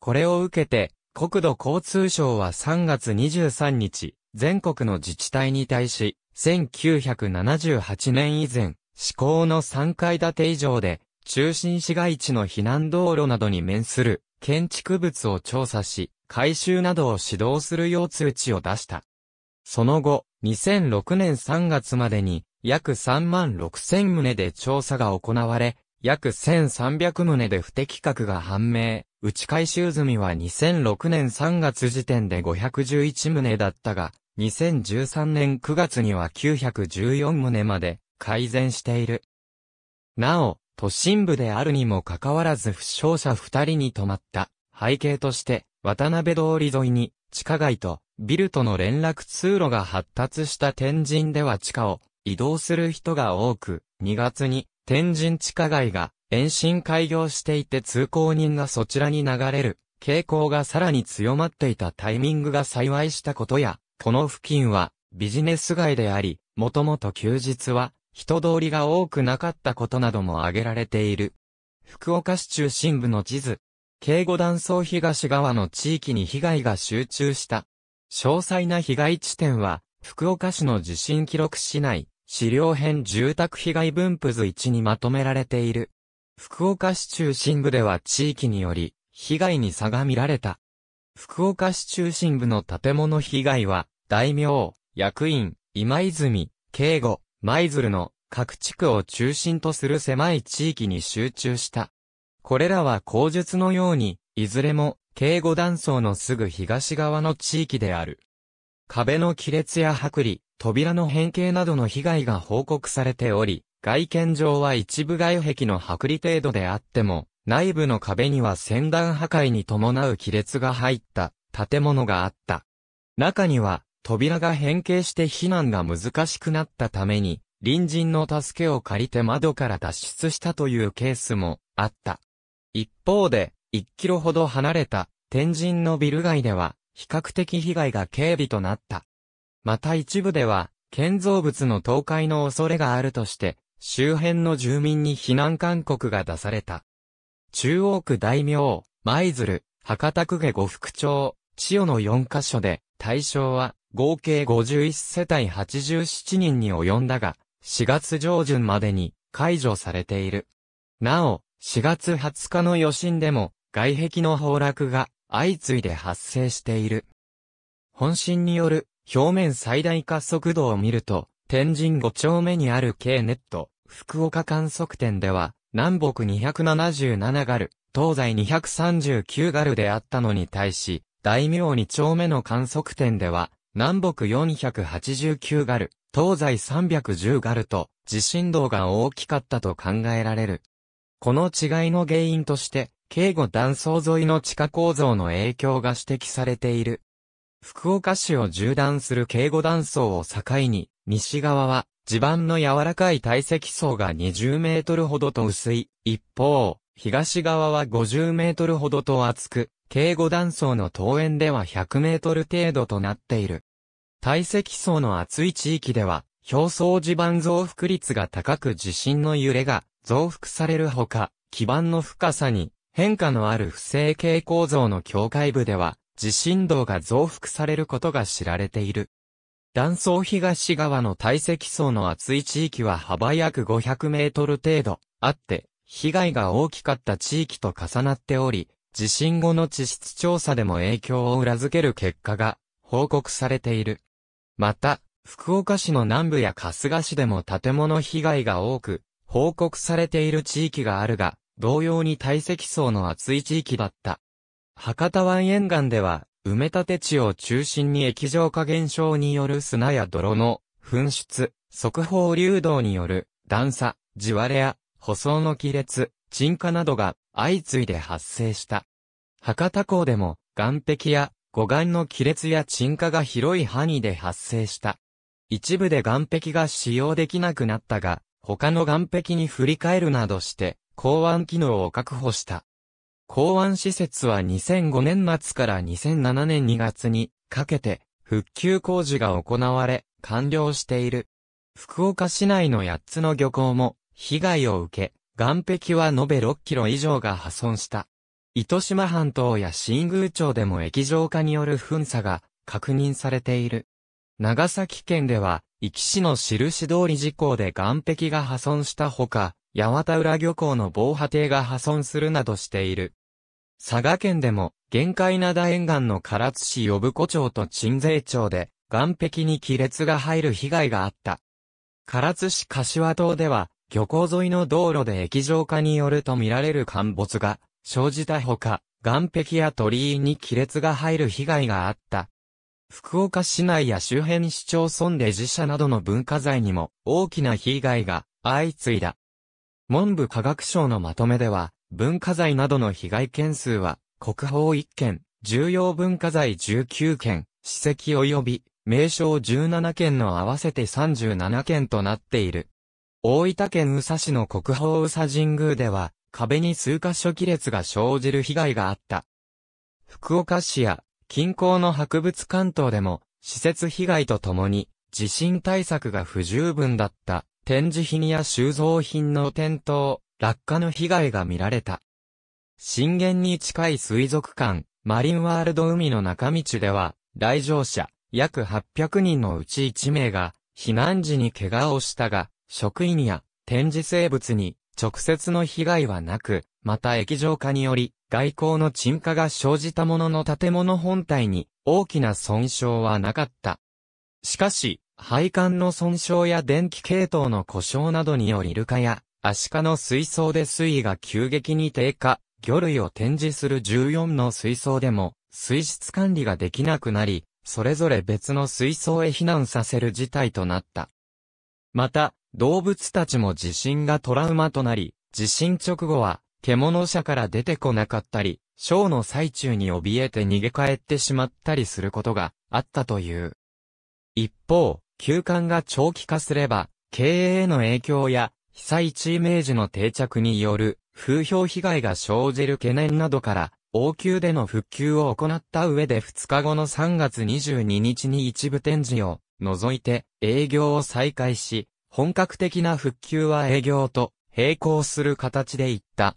これを受けて、国土交通省は3月23日、全国の自治体に対し、1978年以前、施行の3階建て以上で、中心市街地の避難道路などに面する建築物を調査し、改修などを指導するよう通知を出した。その後、2006年3月までに約3万6千棟で調査が行われ、約1300棟で不適格が判明、打ち回収済みは2006年3月時点で511棟だったが、2013年9月には914棟まで改善している。なお、都心部であるにもかかわらず負傷者2人に止まった背景として、渡辺通り沿いに地下街とビルとの連絡通路が発達した天神では地下を移動する人が多く、2月に天神地下街が延伸開業していて通行人がそちらに流れる傾向がさらに強まっていたタイミングが幸いしたことや、この付近はビジネス街であり、もともと休日は人通りが多くなかったことなども挙げられている。福岡市中心部の地図。警護断層東側の地域に被害が集中した。詳細な被害地点は、福岡市の地震記録市内、資料編住宅被害分布図1にまとめられている。福岡市中心部では地域により、被害に差が見られた。福岡市中心部の建物被害は、大名、役員、今泉、警護、舞鶴の各地区を中心とする狭い地域に集中した。これらは口述のように、いずれも、警護断層のすぐ東側の地域である。壁の亀裂や剥離、扉の変形などの被害が報告されており、外見上は一部外壁の剥離程度であっても、内部の壁には先端破壊に伴う亀裂が入った建物があった。中には扉が変形して避難が難しくなったために、隣人の助けを借りて窓から脱出したというケースもあった。一方で、1キロほど離れた天神のビル街では、比較的被害が軽微となった。また一部では、建造物の倒壊の恐れがあるとして、周辺の住民に避難勧告が出された。中央区大名、舞鶴、博多区下呉福町、千代の4カ所で、対象は合計51世帯87人に及んだが、4月上旬までに解除されている。なお、4月20日の余震でも、外壁の崩落が相次いで発生している。本震による表面最大加速度を見ると、天神5丁目にある K ネット、福岡観測点では、南北277ガル、東西239ガルであったのに対し、大名2丁目の観測点では、南北489ガル、東西310ガルと、地震動が大きかったと考えられる。この違いの原因として、警護断層沿いの地下構造の影響が指摘されている。福岡市を縦断する警護断層を境に、西側は地盤の柔らかい堆積層が20メートルほどと薄い。一方、東側は50メートルほどと厚く、警護断層の東園では100メートル程度となっている。堆積層の厚い地域では、表層地盤増幅率が高く地震の揺れが増幅されるほか、基盤の深さに変化のある不正形構造の境界部では、地震動が増幅されることが知られている。断層東側の堆積層の厚い地域は幅約500メートル程度あって、被害が大きかった地域と重なっており、地震後の地質調査でも影響を裏付ける結果が報告されている。また、福岡市の南部や春日市でも建物被害が多く、報告されている地域があるが、同様に堆積層の厚い地域だった。博多湾沿岸では、埋め立て地を中心に液状化現象による砂や泥の噴出、速報流動による段差、地割れや舗装の亀裂、沈下などが相次いで発生した。博多港でも岸壁や護岸の亀裂や沈下が広い範囲で発生した。一部で岸壁が使用できなくなったが、他の岸壁に振り返るなどして、港湾機能を確保した。港湾施設は2005年末から2007年2月にかけて復旧工事が行われ完了している。福岡市内の8つの漁港も被害を受け、岸壁は延べ6キロ以上が破損した。糸島半島や新宮町でも液状化による噴砂が確認されている。長崎県では、壱岐市の印通り事項で岸壁が破損したほか、八幡浦漁港の防波堤が破損するなどしている。佐賀県でも、玄界灘沿岸の唐津市呼子町と鎮西町で、岸壁に亀裂が入る被害があった。唐津市柏島では、漁港沿いの道路で液状化によると見られる陥没が生じたほか、岸壁や鳥居に亀裂が入る被害があった。福岡市内や周辺市町村で自社などの文化財にも大きな被害が相次いだ。文部科学省のまとめでは、文化財などの被害件数は、国宝1件、重要文化財19件、史跡及び名称17件の合わせて37件となっている。大分県宇佐市の国宝宇佐神宮では、壁に数箇所亀裂が生じる被害があった。福岡市や近郊の博物館等でも、施設被害とともに、地震対策が不十分だった、展示品や収蔵品の転倒、落下の被害が見られた。震源に近い水族館、マリンワールド海の中道では、来場者、約800人のうち1名が、避難時に怪我をしたが、職員や展示生物に直接の被害はなく、また液状化により、外交の沈下が生じたものの建物本体に大きな損傷はなかった。しかし、配管の損傷や電気系統の故障などによりルカやアシカの水槽で水位が急激に低下、魚類を展示する14の水槽でも、水質管理ができなくなり、それぞれ別の水槽へ避難させる事態となった。また、動物たちも地震がトラウマとなり、地震直後は、獣舎から出てこなかったり、ショーの最中に怯えて逃げ帰ってしまったりすることがあったという。一方、休館が長期化すれば、経営への影響や被災地イメージの定着による風評被害が生じる懸念などから、応急での復旧を行った上で2日後の3月22日に一部展示を除いて営業を再開し、本格的な復旧は営業と並行する形でいった。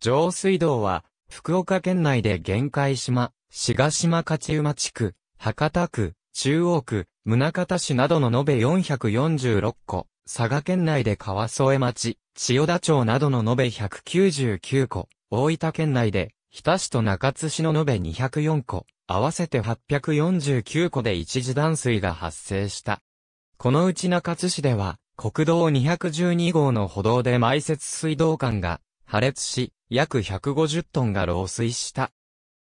上水道は福岡県内で玄海島、志賀島勝馬地区、博多区、中央区、宗方市などの延べ446個、佐賀県内で川添町、千代田町などの延べ199個、大分県内で、日田市と中津市の延べ204個、合わせて849個で一時断水が発生した。このうち中津市では、国道212号の歩道で埋設水道管が破裂し、約150トンが漏水した。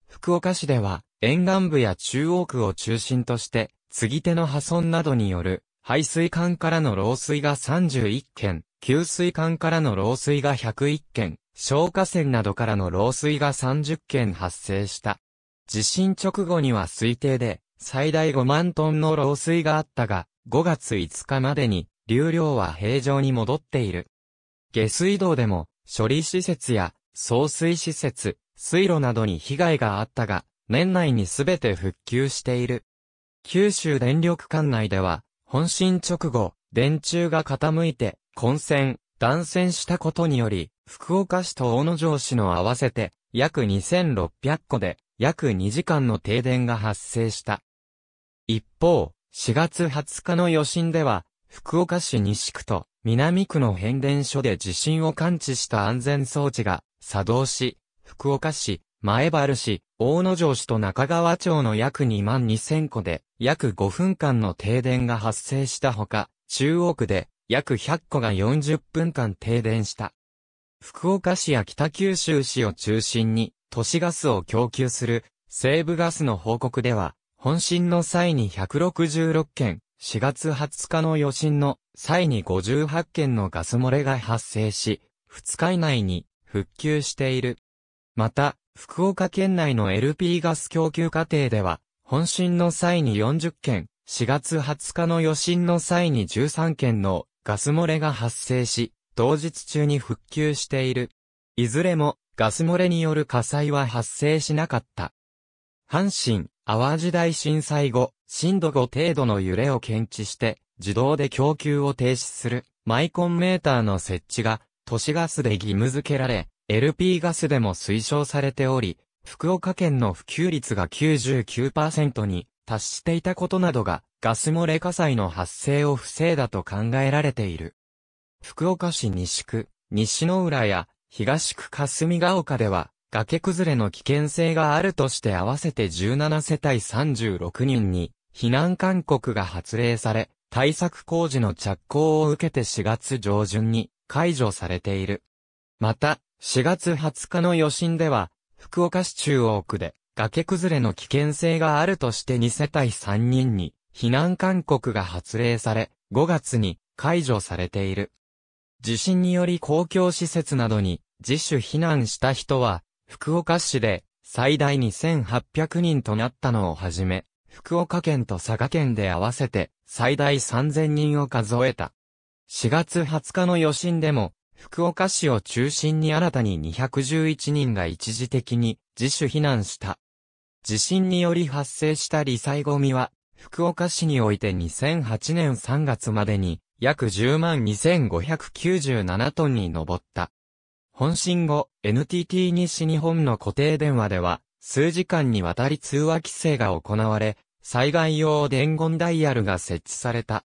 福岡市では、沿岸部や中央区を中心として、継ぎ手の破損などによる排水管からの漏水が31件、給水管からの漏水が101件、消火栓などからの漏水が30件発生した。地震直後には推定で、最大5万トンの漏水があったが、5月5日までに、流量は平常に戻っている。下水道でも、処理施設や、送水施設、水路などに被害があったが、年内にすべて復旧している。九州電力管内では、本震直後、電柱が傾いて、混戦、断線したことにより、福岡市と大野城市の合わせて、約2600戸で、約2時間の停電が発生した。一方、4月20日の余震では、福岡市西区と南区の変電所で地震を感知した安全装置が作動し、福岡市、前原市、大野城市と中川町の約2万2000戸で、約5分間の停電が発生したほか、中央区で、約100戸が40分間停電した。福岡市や北九州市を中心に、都市ガスを供給する、西部ガスの報告では、本震の際に166件、4月20日の余震の際に58件のガス漏れが発生し、2日以内に復旧している。また、福岡県内の LP ガス供給過程では、本震の際に40件、4月20日の余震の際に13件のガス漏れが発生し、同日中に復旧している。いずれもガス漏れによる火災は発生しなかった。阪神、淡路大震災後、震度5程度の揺れを検知して、自動で供給を停止するマイコンメーターの設置が、都市ガスで義務付けられ、LP ガスでも推奨されており、福岡県の普及率が99%に達していたことなどがガス漏れ火災の発生を防いだと考えられている。福岡市西区、西の浦や東区霞ヶ丘では崖崩れの危険性があるとして合わせて17世帯36人に避難勧告が発令され、対策工事の着工を受けて4月上旬に解除されている。また、4月20日の余震では、福岡市中央区で崖崩れの危険性があるとして2世帯3人に避難勧告が発令され、5月に解除されている。地震により公共施設などに自主避難した人は、福岡市で最大2800人となったのをはじめ、福岡県と佐賀県で合わせて最大3000人を数えた。4月20日の余震でも福岡市を中心に新たに211人が一時的に自主避難した。地震により発生した理災ゴミは、福岡市において2008年3月までに約10万2597トンに上った。本震後、NTT 西日本の固定電話では、数時間にわたり通話規制が行われ、災害用伝言ダイヤルが設置された。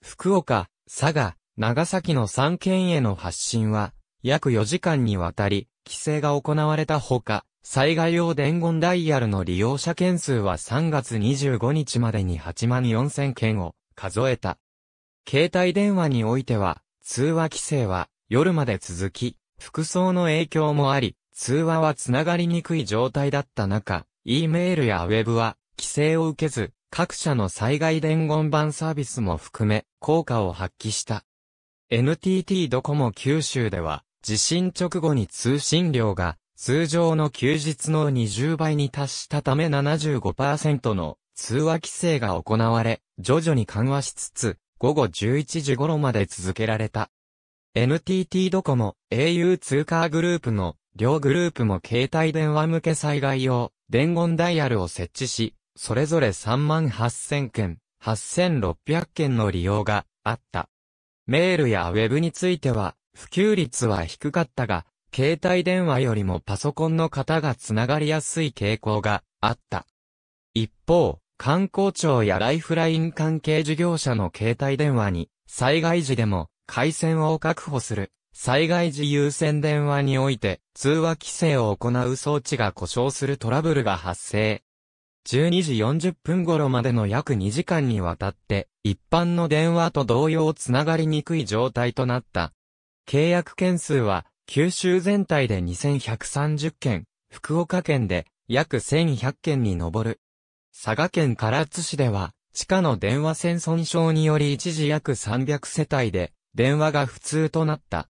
福岡、佐賀、長崎の3県への発信は、約4時間にわたり、規制が行われたほか、災害用伝言ダイヤルの利用者件数は3月25日までに8万4000件を数えた。携帯電話においては、通話規制は夜まで続き、服装の影響もあり、通話はつながりにくい状態だった中、E メールやウェブは規制を受けず、各社の災害伝言版サービスも含め、効果を発揮した。NTT ドコモ九州では、地震直後に通信量が通常の休日の20倍に達したため75%の通話規制が行われ、徐々に緩和しつつ、午後11時頃まで続けられた。NTT ドコモ、au 通貨グループの両グループも携帯電話向け災害用伝言ダイヤルを設置し、それぞれ3万8000件、8600件の利用があった。メールやウェブについては、普及率は低かったが、携帯電話よりもパソコンの方がつながりやすい傾向があった。一方、観光庁やライフライン関係事業者の携帯電話に、災害時でも回線を確保する、災害時優先電話において通話規制を行う装置が故障するトラブルが発生。12時40分頃までの約2時間にわたって、一般の電話と同様つながりにくい状態となった。契約件数は、九州全体で2130件、福岡県で約1100件に上る。佐賀県唐津市では、地下の電話線損傷により一時約300世帯で、電話が不通となった。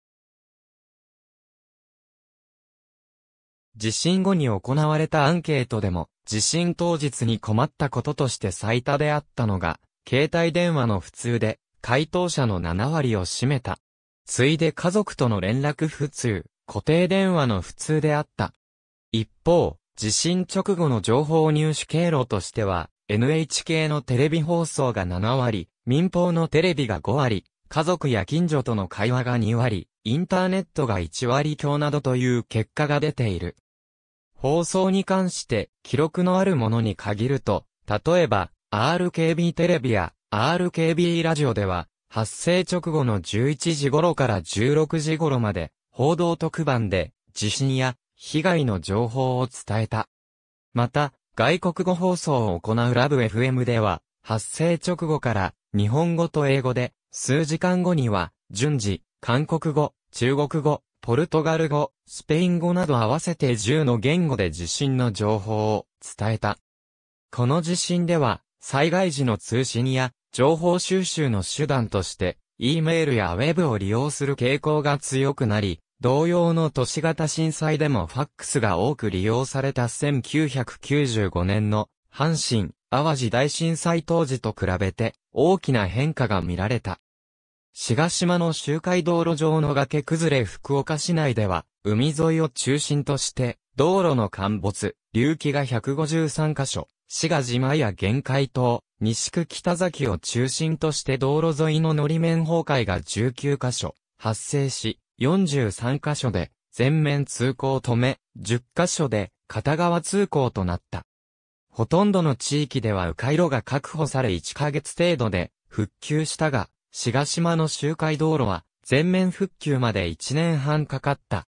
地震後に行われたアンケートでも、地震当日に困ったこととして最多であったのが、携帯電話の普通で、回答者の7割を占めた。ついで家族との連絡不通、固定電話の普通であった。一方、地震直後の情報入手経路としては、NHK のテレビ放送が7割、民放のテレビが5割、家族や近所との会話が2割、インターネットが1割強などという結果が出ている。放送に関して記録のあるものに限ると、例えば、RKB テレビや RKB ラジオでは、発生直後の11時頃から16時頃まで、報道特番で、地震や被害の情報を伝えた。また、外国語放送を行うラブ FM では、発生直後から日本語と英語で、数時間後には、順次、韓国語、中国語、ポルトガル語、スペイン語など合わせて10の言語で地震の情報を伝えた。この地震では、災害時の通信や情報収集の手段として、E メールやウェブを利用する傾向が強くなり、同様の都市型震災でもファックスが多く利用された1995年の阪神・淡路大震災当時と比べて大きな変化が見られた。志賀島の周回道路上の崖崩れ福岡市内では、海沿いを中心として、道路の陥没、流気が153カ所、志賀島や玄海島、西区北崎を中心として道路沿いの乗り面崩壊が19カ所、発生し、43カ所で、全面通行止め、10カ所で、片側通行となった。ほとんどの地域では迂回路が確保され1ヶ月程度で、復旧したが、志賀島の周回道路は全面復旧まで1年半かかった。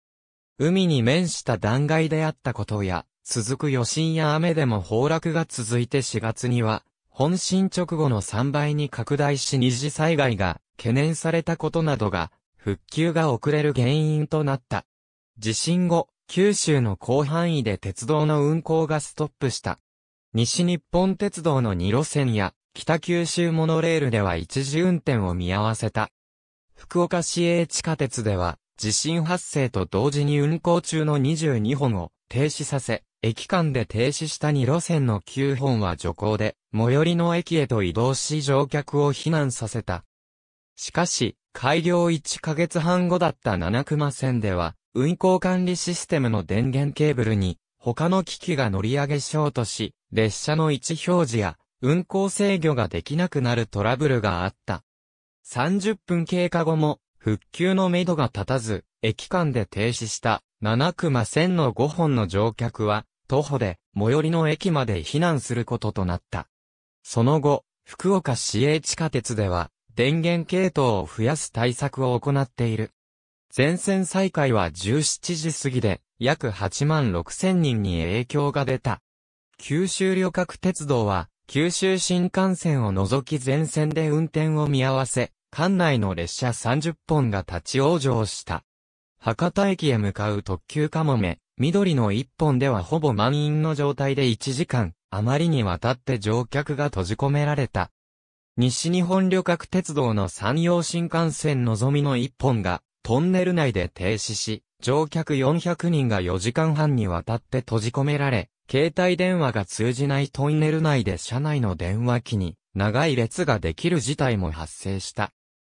海に面した断崖であったことや、続く余震や雨でも崩落が続いて4月には、本震直後の3倍に拡大し二次災害が懸念されたことなどが、復旧が遅れる原因となった。地震後、九州の広範囲で鉄道の運行がストップした。西日本鉄道の2路線や北九州モノレールでは一時運転を見合わせた。福岡市営地下鉄では、地震発生と同時に運行中の22本を停止させ、駅間で停止した2路線の9本は徐行で、最寄りの駅へと移動し乗客を避難させた。しかし、開業1ヶ月半後だった七熊線では、運行管理システムの電源ケーブルに、他の機器が乗り上げショートし、列車の位置表示や運行制御ができなくなるトラブルがあった。30分経過後も、復旧のめどが立たず、駅間で停止した7熊線の5本の乗客は、徒歩で最寄りの駅まで避難することとなった。その後、福岡市営地下鉄では、電源系統を増やす対策を行っている。全線再開は17時過ぎで、約8万6千人に影響が出た。九州旅客鉄道は、九州新幹線を除き全線で運転を見合わせ、館内の列車30本が立ち往生した。博多駅へ向かう特急かもめ、緑の1本ではほぼ満員の状態で1時間、余りにわたって乗客が閉じ込められた。西日本旅客鉄道の山陽新幹線のぞみの1本が、トンネル内で停止し、乗客400人が4時間半にわたって閉じ込められ、携帯電話が通じないトンネル内で車内の電話機に長い列ができる事態も発生した。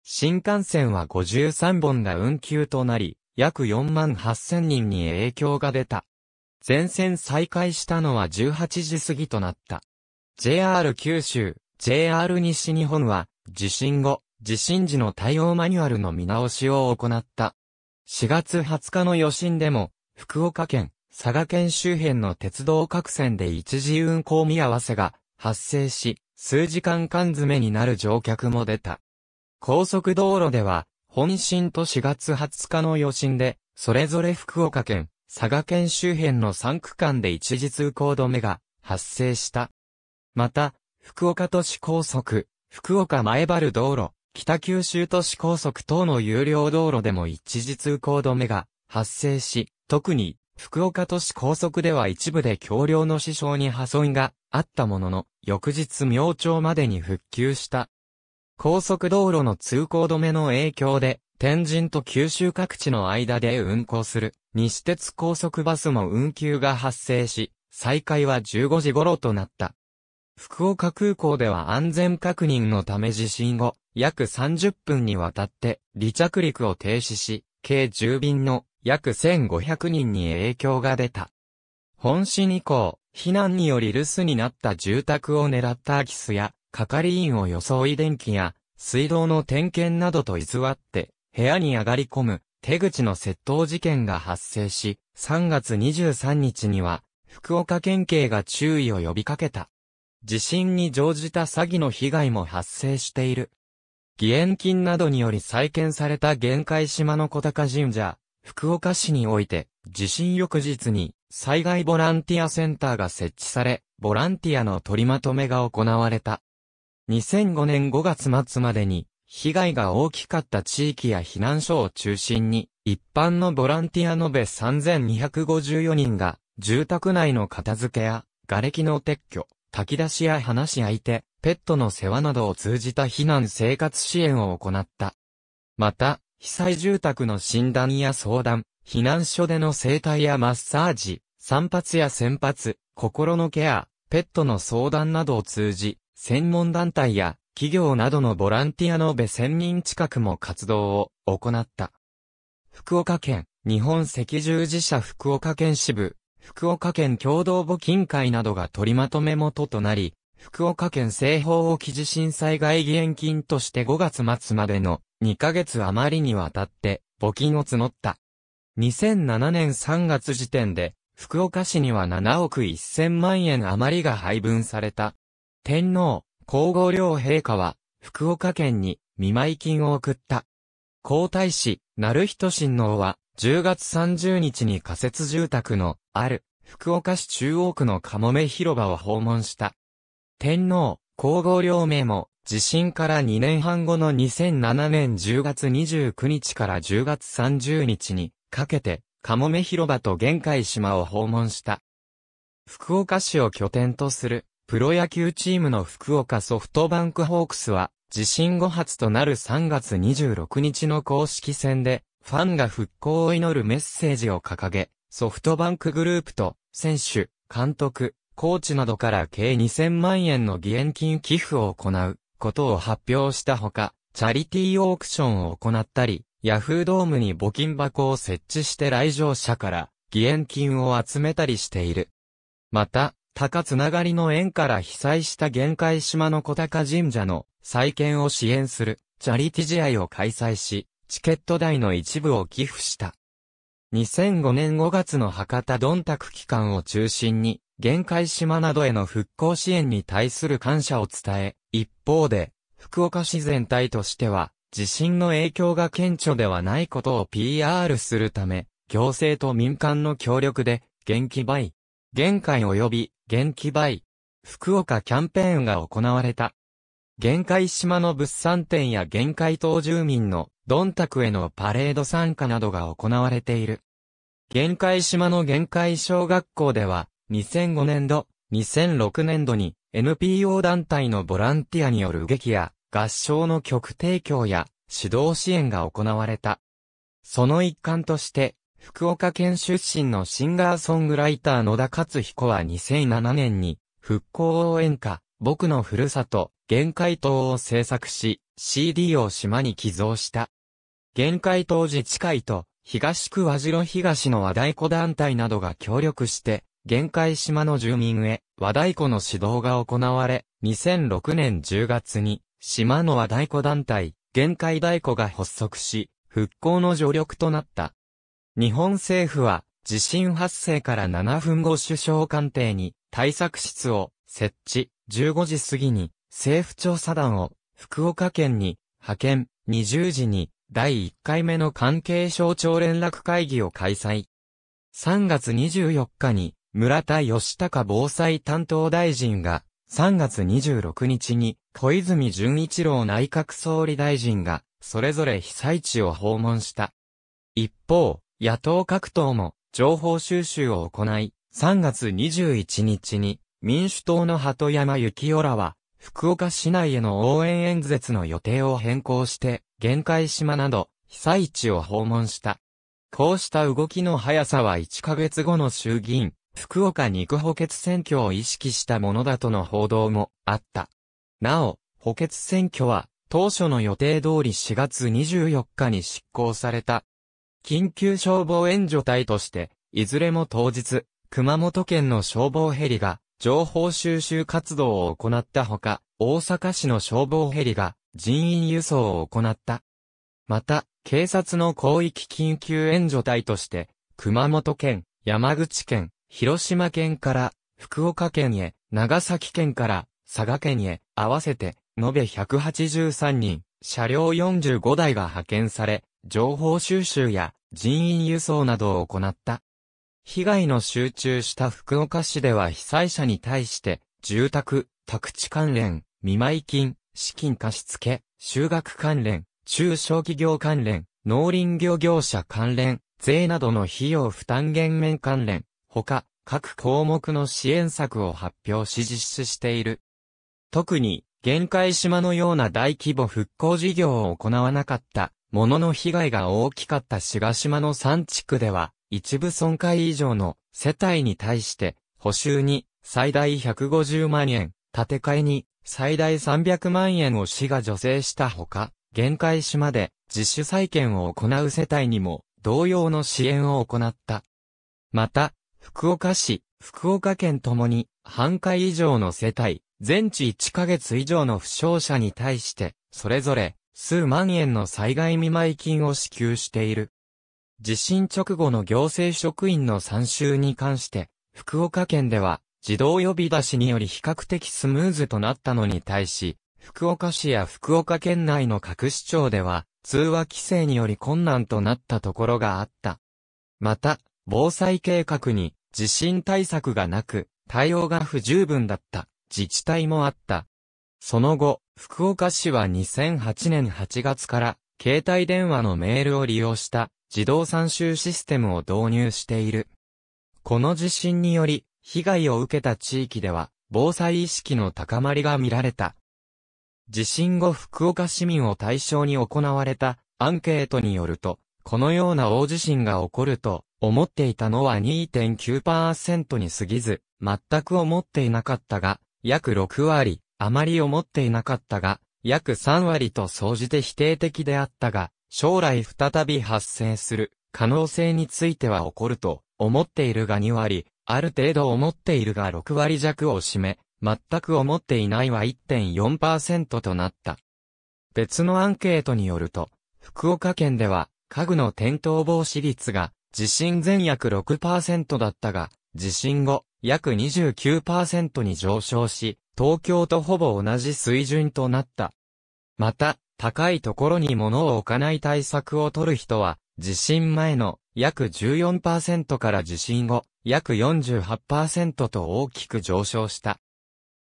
新幹線は53本が運休となり、約4万8000人に影響が出た。全線再開したのは18時過ぎとなった。JR 九州、JR 西日本は、地震後、地震時の対応マニュアルの見直しを行った。4月20日の余震でも、福岡県、佐賀県周辺の鉄道各線で一時運行見合わせが発生し、数時間缶詰になる乗客も出た。高速道路では、本震と4月20日の余震で、それぞれ福岡県、佐賀県周辺の3区間で一時通行止めが発生した。また、福岡都市高速、福岡前原道路、北九州都市高速等の有料道路でも一時通行止めが発生し、特に福岡都市高速では一部で橋梁の支障に破損があったものの、翌日明朝までに復旧した。高速道路の通行止めの影響で、天神と九州各地の間で運行する西鉄高速バスも運休が発生し、再開は15時頃となった。福岡空港では安全確認のため地震後、約30分にわたって離着陸を停止し、計10便の約1500人に影響が出た。本市以降、避難により留守になった住宅を狙った空き巣や、係員を装い電気や、水道の点検などと偽って、部屋に上がり込む、手口の窃盗事件が発生し、3月23日には、福岡県警が注意を呼びかけた。地震に乗じた詐欺の被害も発生している。義援金などにより再建された限界島の小高神社、福岡市において、地震翌日に災害ボランティアセンターが設置され、ボランティアの取りまとめが行われた。2005年5月末までに、被害が大きかった地域や避難所を中心に、一般のボランティア延べ3254人が、住宅内の片付けや、瓦礫の撤去、炊き出しや話し相手、ペットの世話などを通じた避難生活支援を行った。また、被災住宅の診断や相談、避難所での生態やマッサージ、散髪や洗髪、心のケア、ペットの相談などを通じ、専門団体や企業などのボランティアのべ1000人近くも活動を行った。福岡県、日本赤十字社福岡県支部、福岡県共同募金会などが取りまとめ元となり、福岡県西方沖地震災害義援金として5月末までの2ヶ月余りにわたって募金を募った。2007年3月時点で福岡市には7億1000万円余りが配分された。天皇、皇后両陛下は福岡県に見舞い金を送った。皇太子、成人親王は10月30日に仮設住宅のある福岡市中央区のかもめ広場を訪問した。天皇、皇后両名も、地震から2年半後の2007年10月29日から10月30日にかけて、カモメ広場と玄海島を訪問した。福岡市を拠点とする、プロ野球チームの福岡ソフトバンクホークスは、地震後発となる3月26日の公式戦で、ファンが復興を祈るメッセージを掲げ、ソフトバンクグループと、選手、監督、高知などから計2000万円の義援金寄付を行うことを発表したほか、チャリティーオークションを行ったり、ヤフードームに募金箱を設置して来場者から義援金を集めたりしている。また、高つながりの縁から被災した限界島の小高神社の再建を支援するチャリティ試合を開催し、チケット代の一部を寄付した。2005年5月の博多ドンタク期間を中心に、限界島などへの復興支援に対する感謝を伝え、一方で、福岡市全体としては、地震の影響が顕著ではないことを PR するため、行政と民間の協力で、元気倍、限界及び元気倍、福岡キャンペーンが行われた。限界島の物産展や限界島住民のどんたくへのパレード参加などが行われている。限界島の限界小学校では、2005年度、2006年度に NPO 団体のボランティアによる劇や合唱の曲提供や指導支援が行われた。その一環として、福岡県出身のシンガーソングライター野田勝彦は2007年に復興応援歌、僕のふるさと、限界島を制作し、CD を島に寄贈した。限界島自治会と東区和城東の和太鼓団体などが協力して、限界島の住民へ和太鼓の指導が行われ、2006年10月に島の和太鼓団体、限界太鼓が発足し、復興の助力となった。日本政府は地震発生から7分後首相官邸に対策室を設置、15時過ぎに政府調査団を福岡県に派遣、20時に第1回目の関係省庁連絡会議を開催。3月24日に村田義孝防災担当大臣が、3月26日に、小泉純一郎内閣総理大臣が、それぞれ被災地を訪問した。一方、野党各党も、情報収集を行い、3月21日に、民主党の鳩山幸夫らは、福岡市内への応援演説の予定を変更して、限界島など、被災地を訪問した。こうした動きの速さは1ヶ月後の衆議院、福岡肉補欠選挙を意識したものだとの報道もあった。なお、補欠選挙は当初の予定通り4月24日に執行された。緊急消防援助隊として、いずれも当日、熊本県の消防ヘリが情報収集活動を行ったほか、大阪市の消防ヘリが人員輸送を行った。また、警察の広域緊急援助隊として、熊本県、山口県、広島県から福岡県へ、長崎県から佐賀県へ、合わせて延べ183人、車両45台が派遣され、情報収集や人員輸送などを行った。被害の集中した福岡市では被災者に対して、住宅、宅地関連、見舞金、資金貸付、収学関連、中小企業関連、農林業業者関連、税などの費用負担減免関連、ほか、各項目の支援策を発表し実施している。特に、限界島のような大規模復興事業を行わなかったものの被害が大きかった志賀島の3地区では、一部損壊以上の世帯に対して、補修に最大150万円、建て替えに最大300万円を市が助成したほか、限界島で自主再建を行う世帯にも同様の支援を行った。また、福岡市、福岡県ともに、半壊以上の世帯、全治1ヶ月以上の負傷者に対して、それぞれ、数万円の災害見舞金を支給している。地震直後の行政職員の参集に関して、福岡県では、自動呼び出しにより比較的スムーズとなったのに対し、福岡市や福岡県内の各市町では、通話規制により困難となったところがあった。また、防災計画に地震対策がなく、対応が不十分だった自治体もあった。その後、福岡市は2008年8月から携帯電話のメールを利用した自動参集システムを導入している。この地震により被害を受けた地域では防災意識の高まりが見られた。地震後福岡市民を対象に行われたアンケートによると、このような大地震が起こると、思っていたのは2.9%に過ぎず、全く思っていなかったが、約6割、あまり思っていなかったが、約3割と総じて否定的であったが、将来再び発生する可能性については起こると思っているが2割、ある程度思っているが6割弱を占め、全く思っていないは1.4%となった。別のアンケートによると、福岡県では家具の転倒防止率が地震前約6%だったが、地震後、約29%に上昇し、東京とほぼ同じ水準となった。また、高いところに物を置かない対策を取る人は、地震前の約14%から地震後、約48%と大きく上昇した。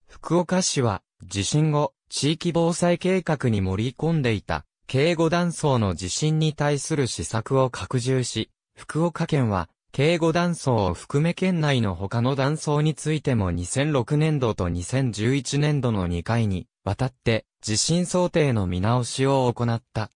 福岡市は、地震後、地域防災計画に盛り込んでいた、警護断層の地震に対する施策を拡充し、福岡県は、警護断層を含め県内の他の断層についても2006年度と2011年度の2回に、わたって、地震想定の見直しを行った。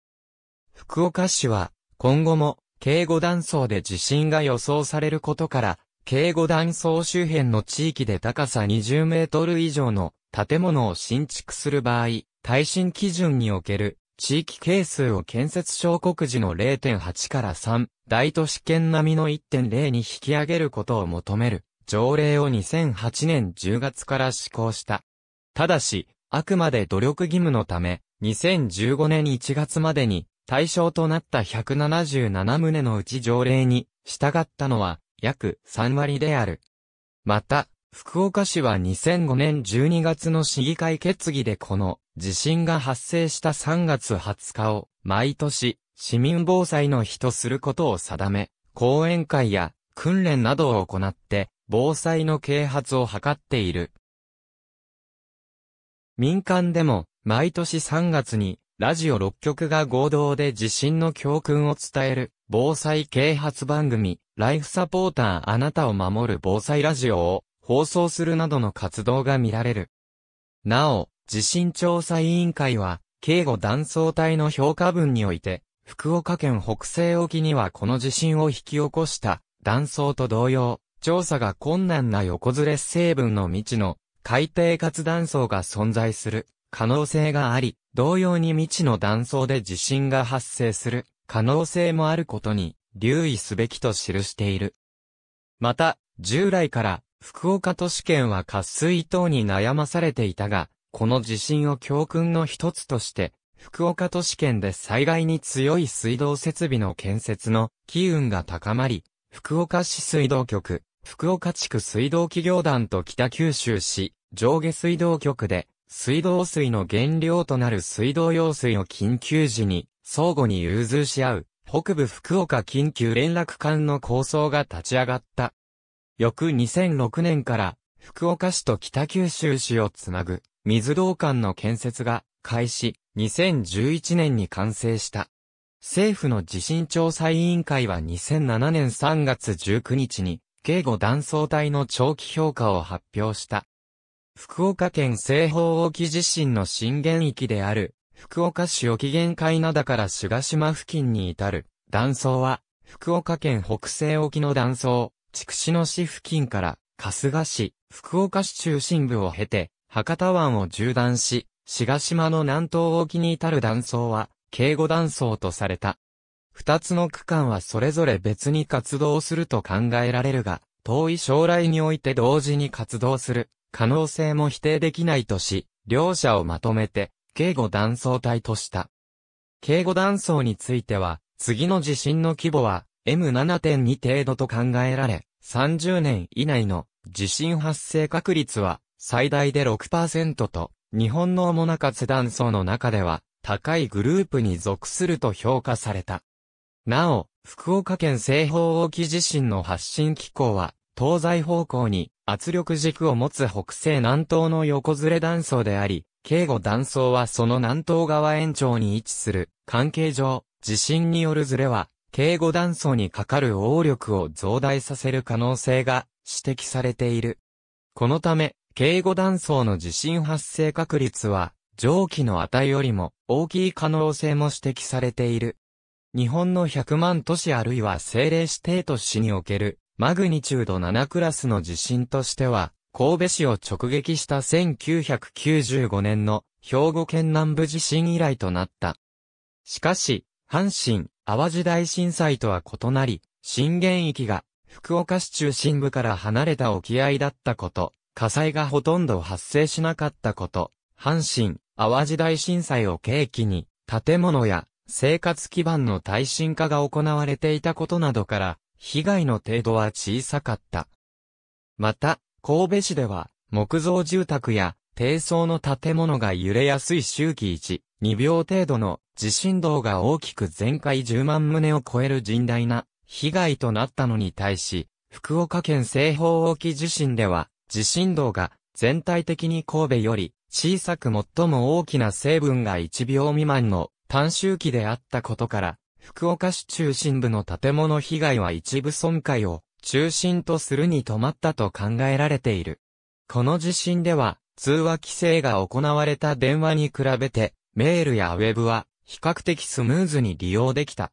福岡市は、今後も、警護断層で地震が予想されることから、警護断層周辺の地域で高さ20メートル以上の建物を新築する場合、耐震基準における地域係数を建設小国時の0.8から3、大都市圏並みの1.0に引き上げることを求める条例を2008年10月から施行した。ただし、あくまで努力義務のため、2015年1月までに対象となった177棟のうち条例に従ったのは約3割である。また、福岡市は2005年12月の市議会決議でこの地震が発生した3月20日を毎年市民防災の日とすることを定め、講演会や訓練などを行って防災の啓発を図っている。民間でも毎年3月にラジオ6局が合同で地震の教訓を伝える防災啓発番組ライフサポーターあなたを守る防災ラジオを放送するなどの活動が見られる。なお、地震調査委員会は、警護断層帯の評価文において、福岡県北西沖にはこの地震を引き起こした断層と同様、調査が困難な横ずれ成分の未知の海底活断層が存在する可能性があり、同様に未知の断層で地震が発生する可能性もあることに留意すべきと記している。また、従来から福岡都市圏は渇水等に悩まされていたが、この地震を教訓の一つとして、福岡都市圏で災害に強い水道設備の建設の機運が高まり、福岡市水道局、福岡地区水道企業団と北九州市上下水道局で、水道水の原料となる水道用水を緊急時に相互に融通し合う北部福岡緊急連絡館の構想が立ち上がった。翌2006年から福岡市と北九州市をつなぐ水道管の建設が開始、2011年に完成した。政府の地震調査委員会は2007年3月19日に、警護断層帯の長期評価を発表した。福岡県西方沖地震の震源域である、福岡市沖限界灘から志賀島付近に至る、断層は、福岡県北西沖の断層、筑紫野市付近から、春日市、福岡市中心部を経て、博多湾を縦断し、志賀島の南東沖に至る断層は、警護断層とされた。二つの区間はそれぞれ別に活動すると考えられるが、遠い将来において同時に活動する可能性も否定できないとし、両者をまとめて、警護断層帯とした。警護断層については、次の地震の規模は M7.2 程度と考えられ、30年以内の地震発生確率は最大で6%と、日本の主な活断層の中では、高いグループに属すると評価された。なお、福岡県西方沖地震の発震機構は、東西方向に圧力軸を持つ北西南東の横ずれ断層であり、警護断層はその南東側延長に位置する関係上、地震によるずれは、警護断層にかかる応力を増大させる可能性が指摘されている。このため、敬語断層の地震発生確率は、上記の値よりも大きい可能性も指摘されている。日本の100万都市あるいは政令指定都市におけるマグニチュード7クラスの地震としては、神戸市を直撃した1995年の兵庫県南部地震以来となった。しかし、阪神、淡路大震災とは異なり、震源域が福岡市中心部から離れた沖合だったこと、火災がほとんど発生しなかったこと、阪神、淡路大震災を契機に、建物や生活基盤の耐震化が行われていたことなどから、被害の程度は小さかった。また、神戸市では、木造住宅や低層の建物が揺れやすい周期1、2秒程度の地震動が大きく全壊10万棟を超える甚大な被害となったのに対し、福岡県西方沖地震では地震動が全体的に神戸より小さく最も大きな成分が1秒未満の短周期であったことから、福岡市中心部の建物被害は一部損壊を中心とするに止まったと考えられている。この地震では、通話規制が行われた電話に比べて、メールやウェブは比較的スムーズに利用できた。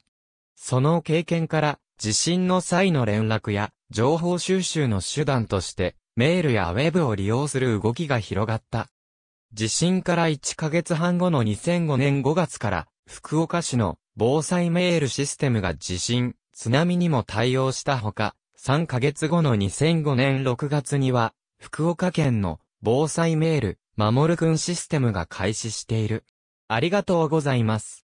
その経験から、地震の際の連絡や情報収集の手段として、メールやウェブを利用する動きが広がった。地震から1ヶ月半後の2005年5月から、福岡市の防災メールシステムが地震、津波にも対応したほか、3ヶ月後の2005年6月には、福岡県の防災メール、守るくんシステムが開始している。ありがとうございます。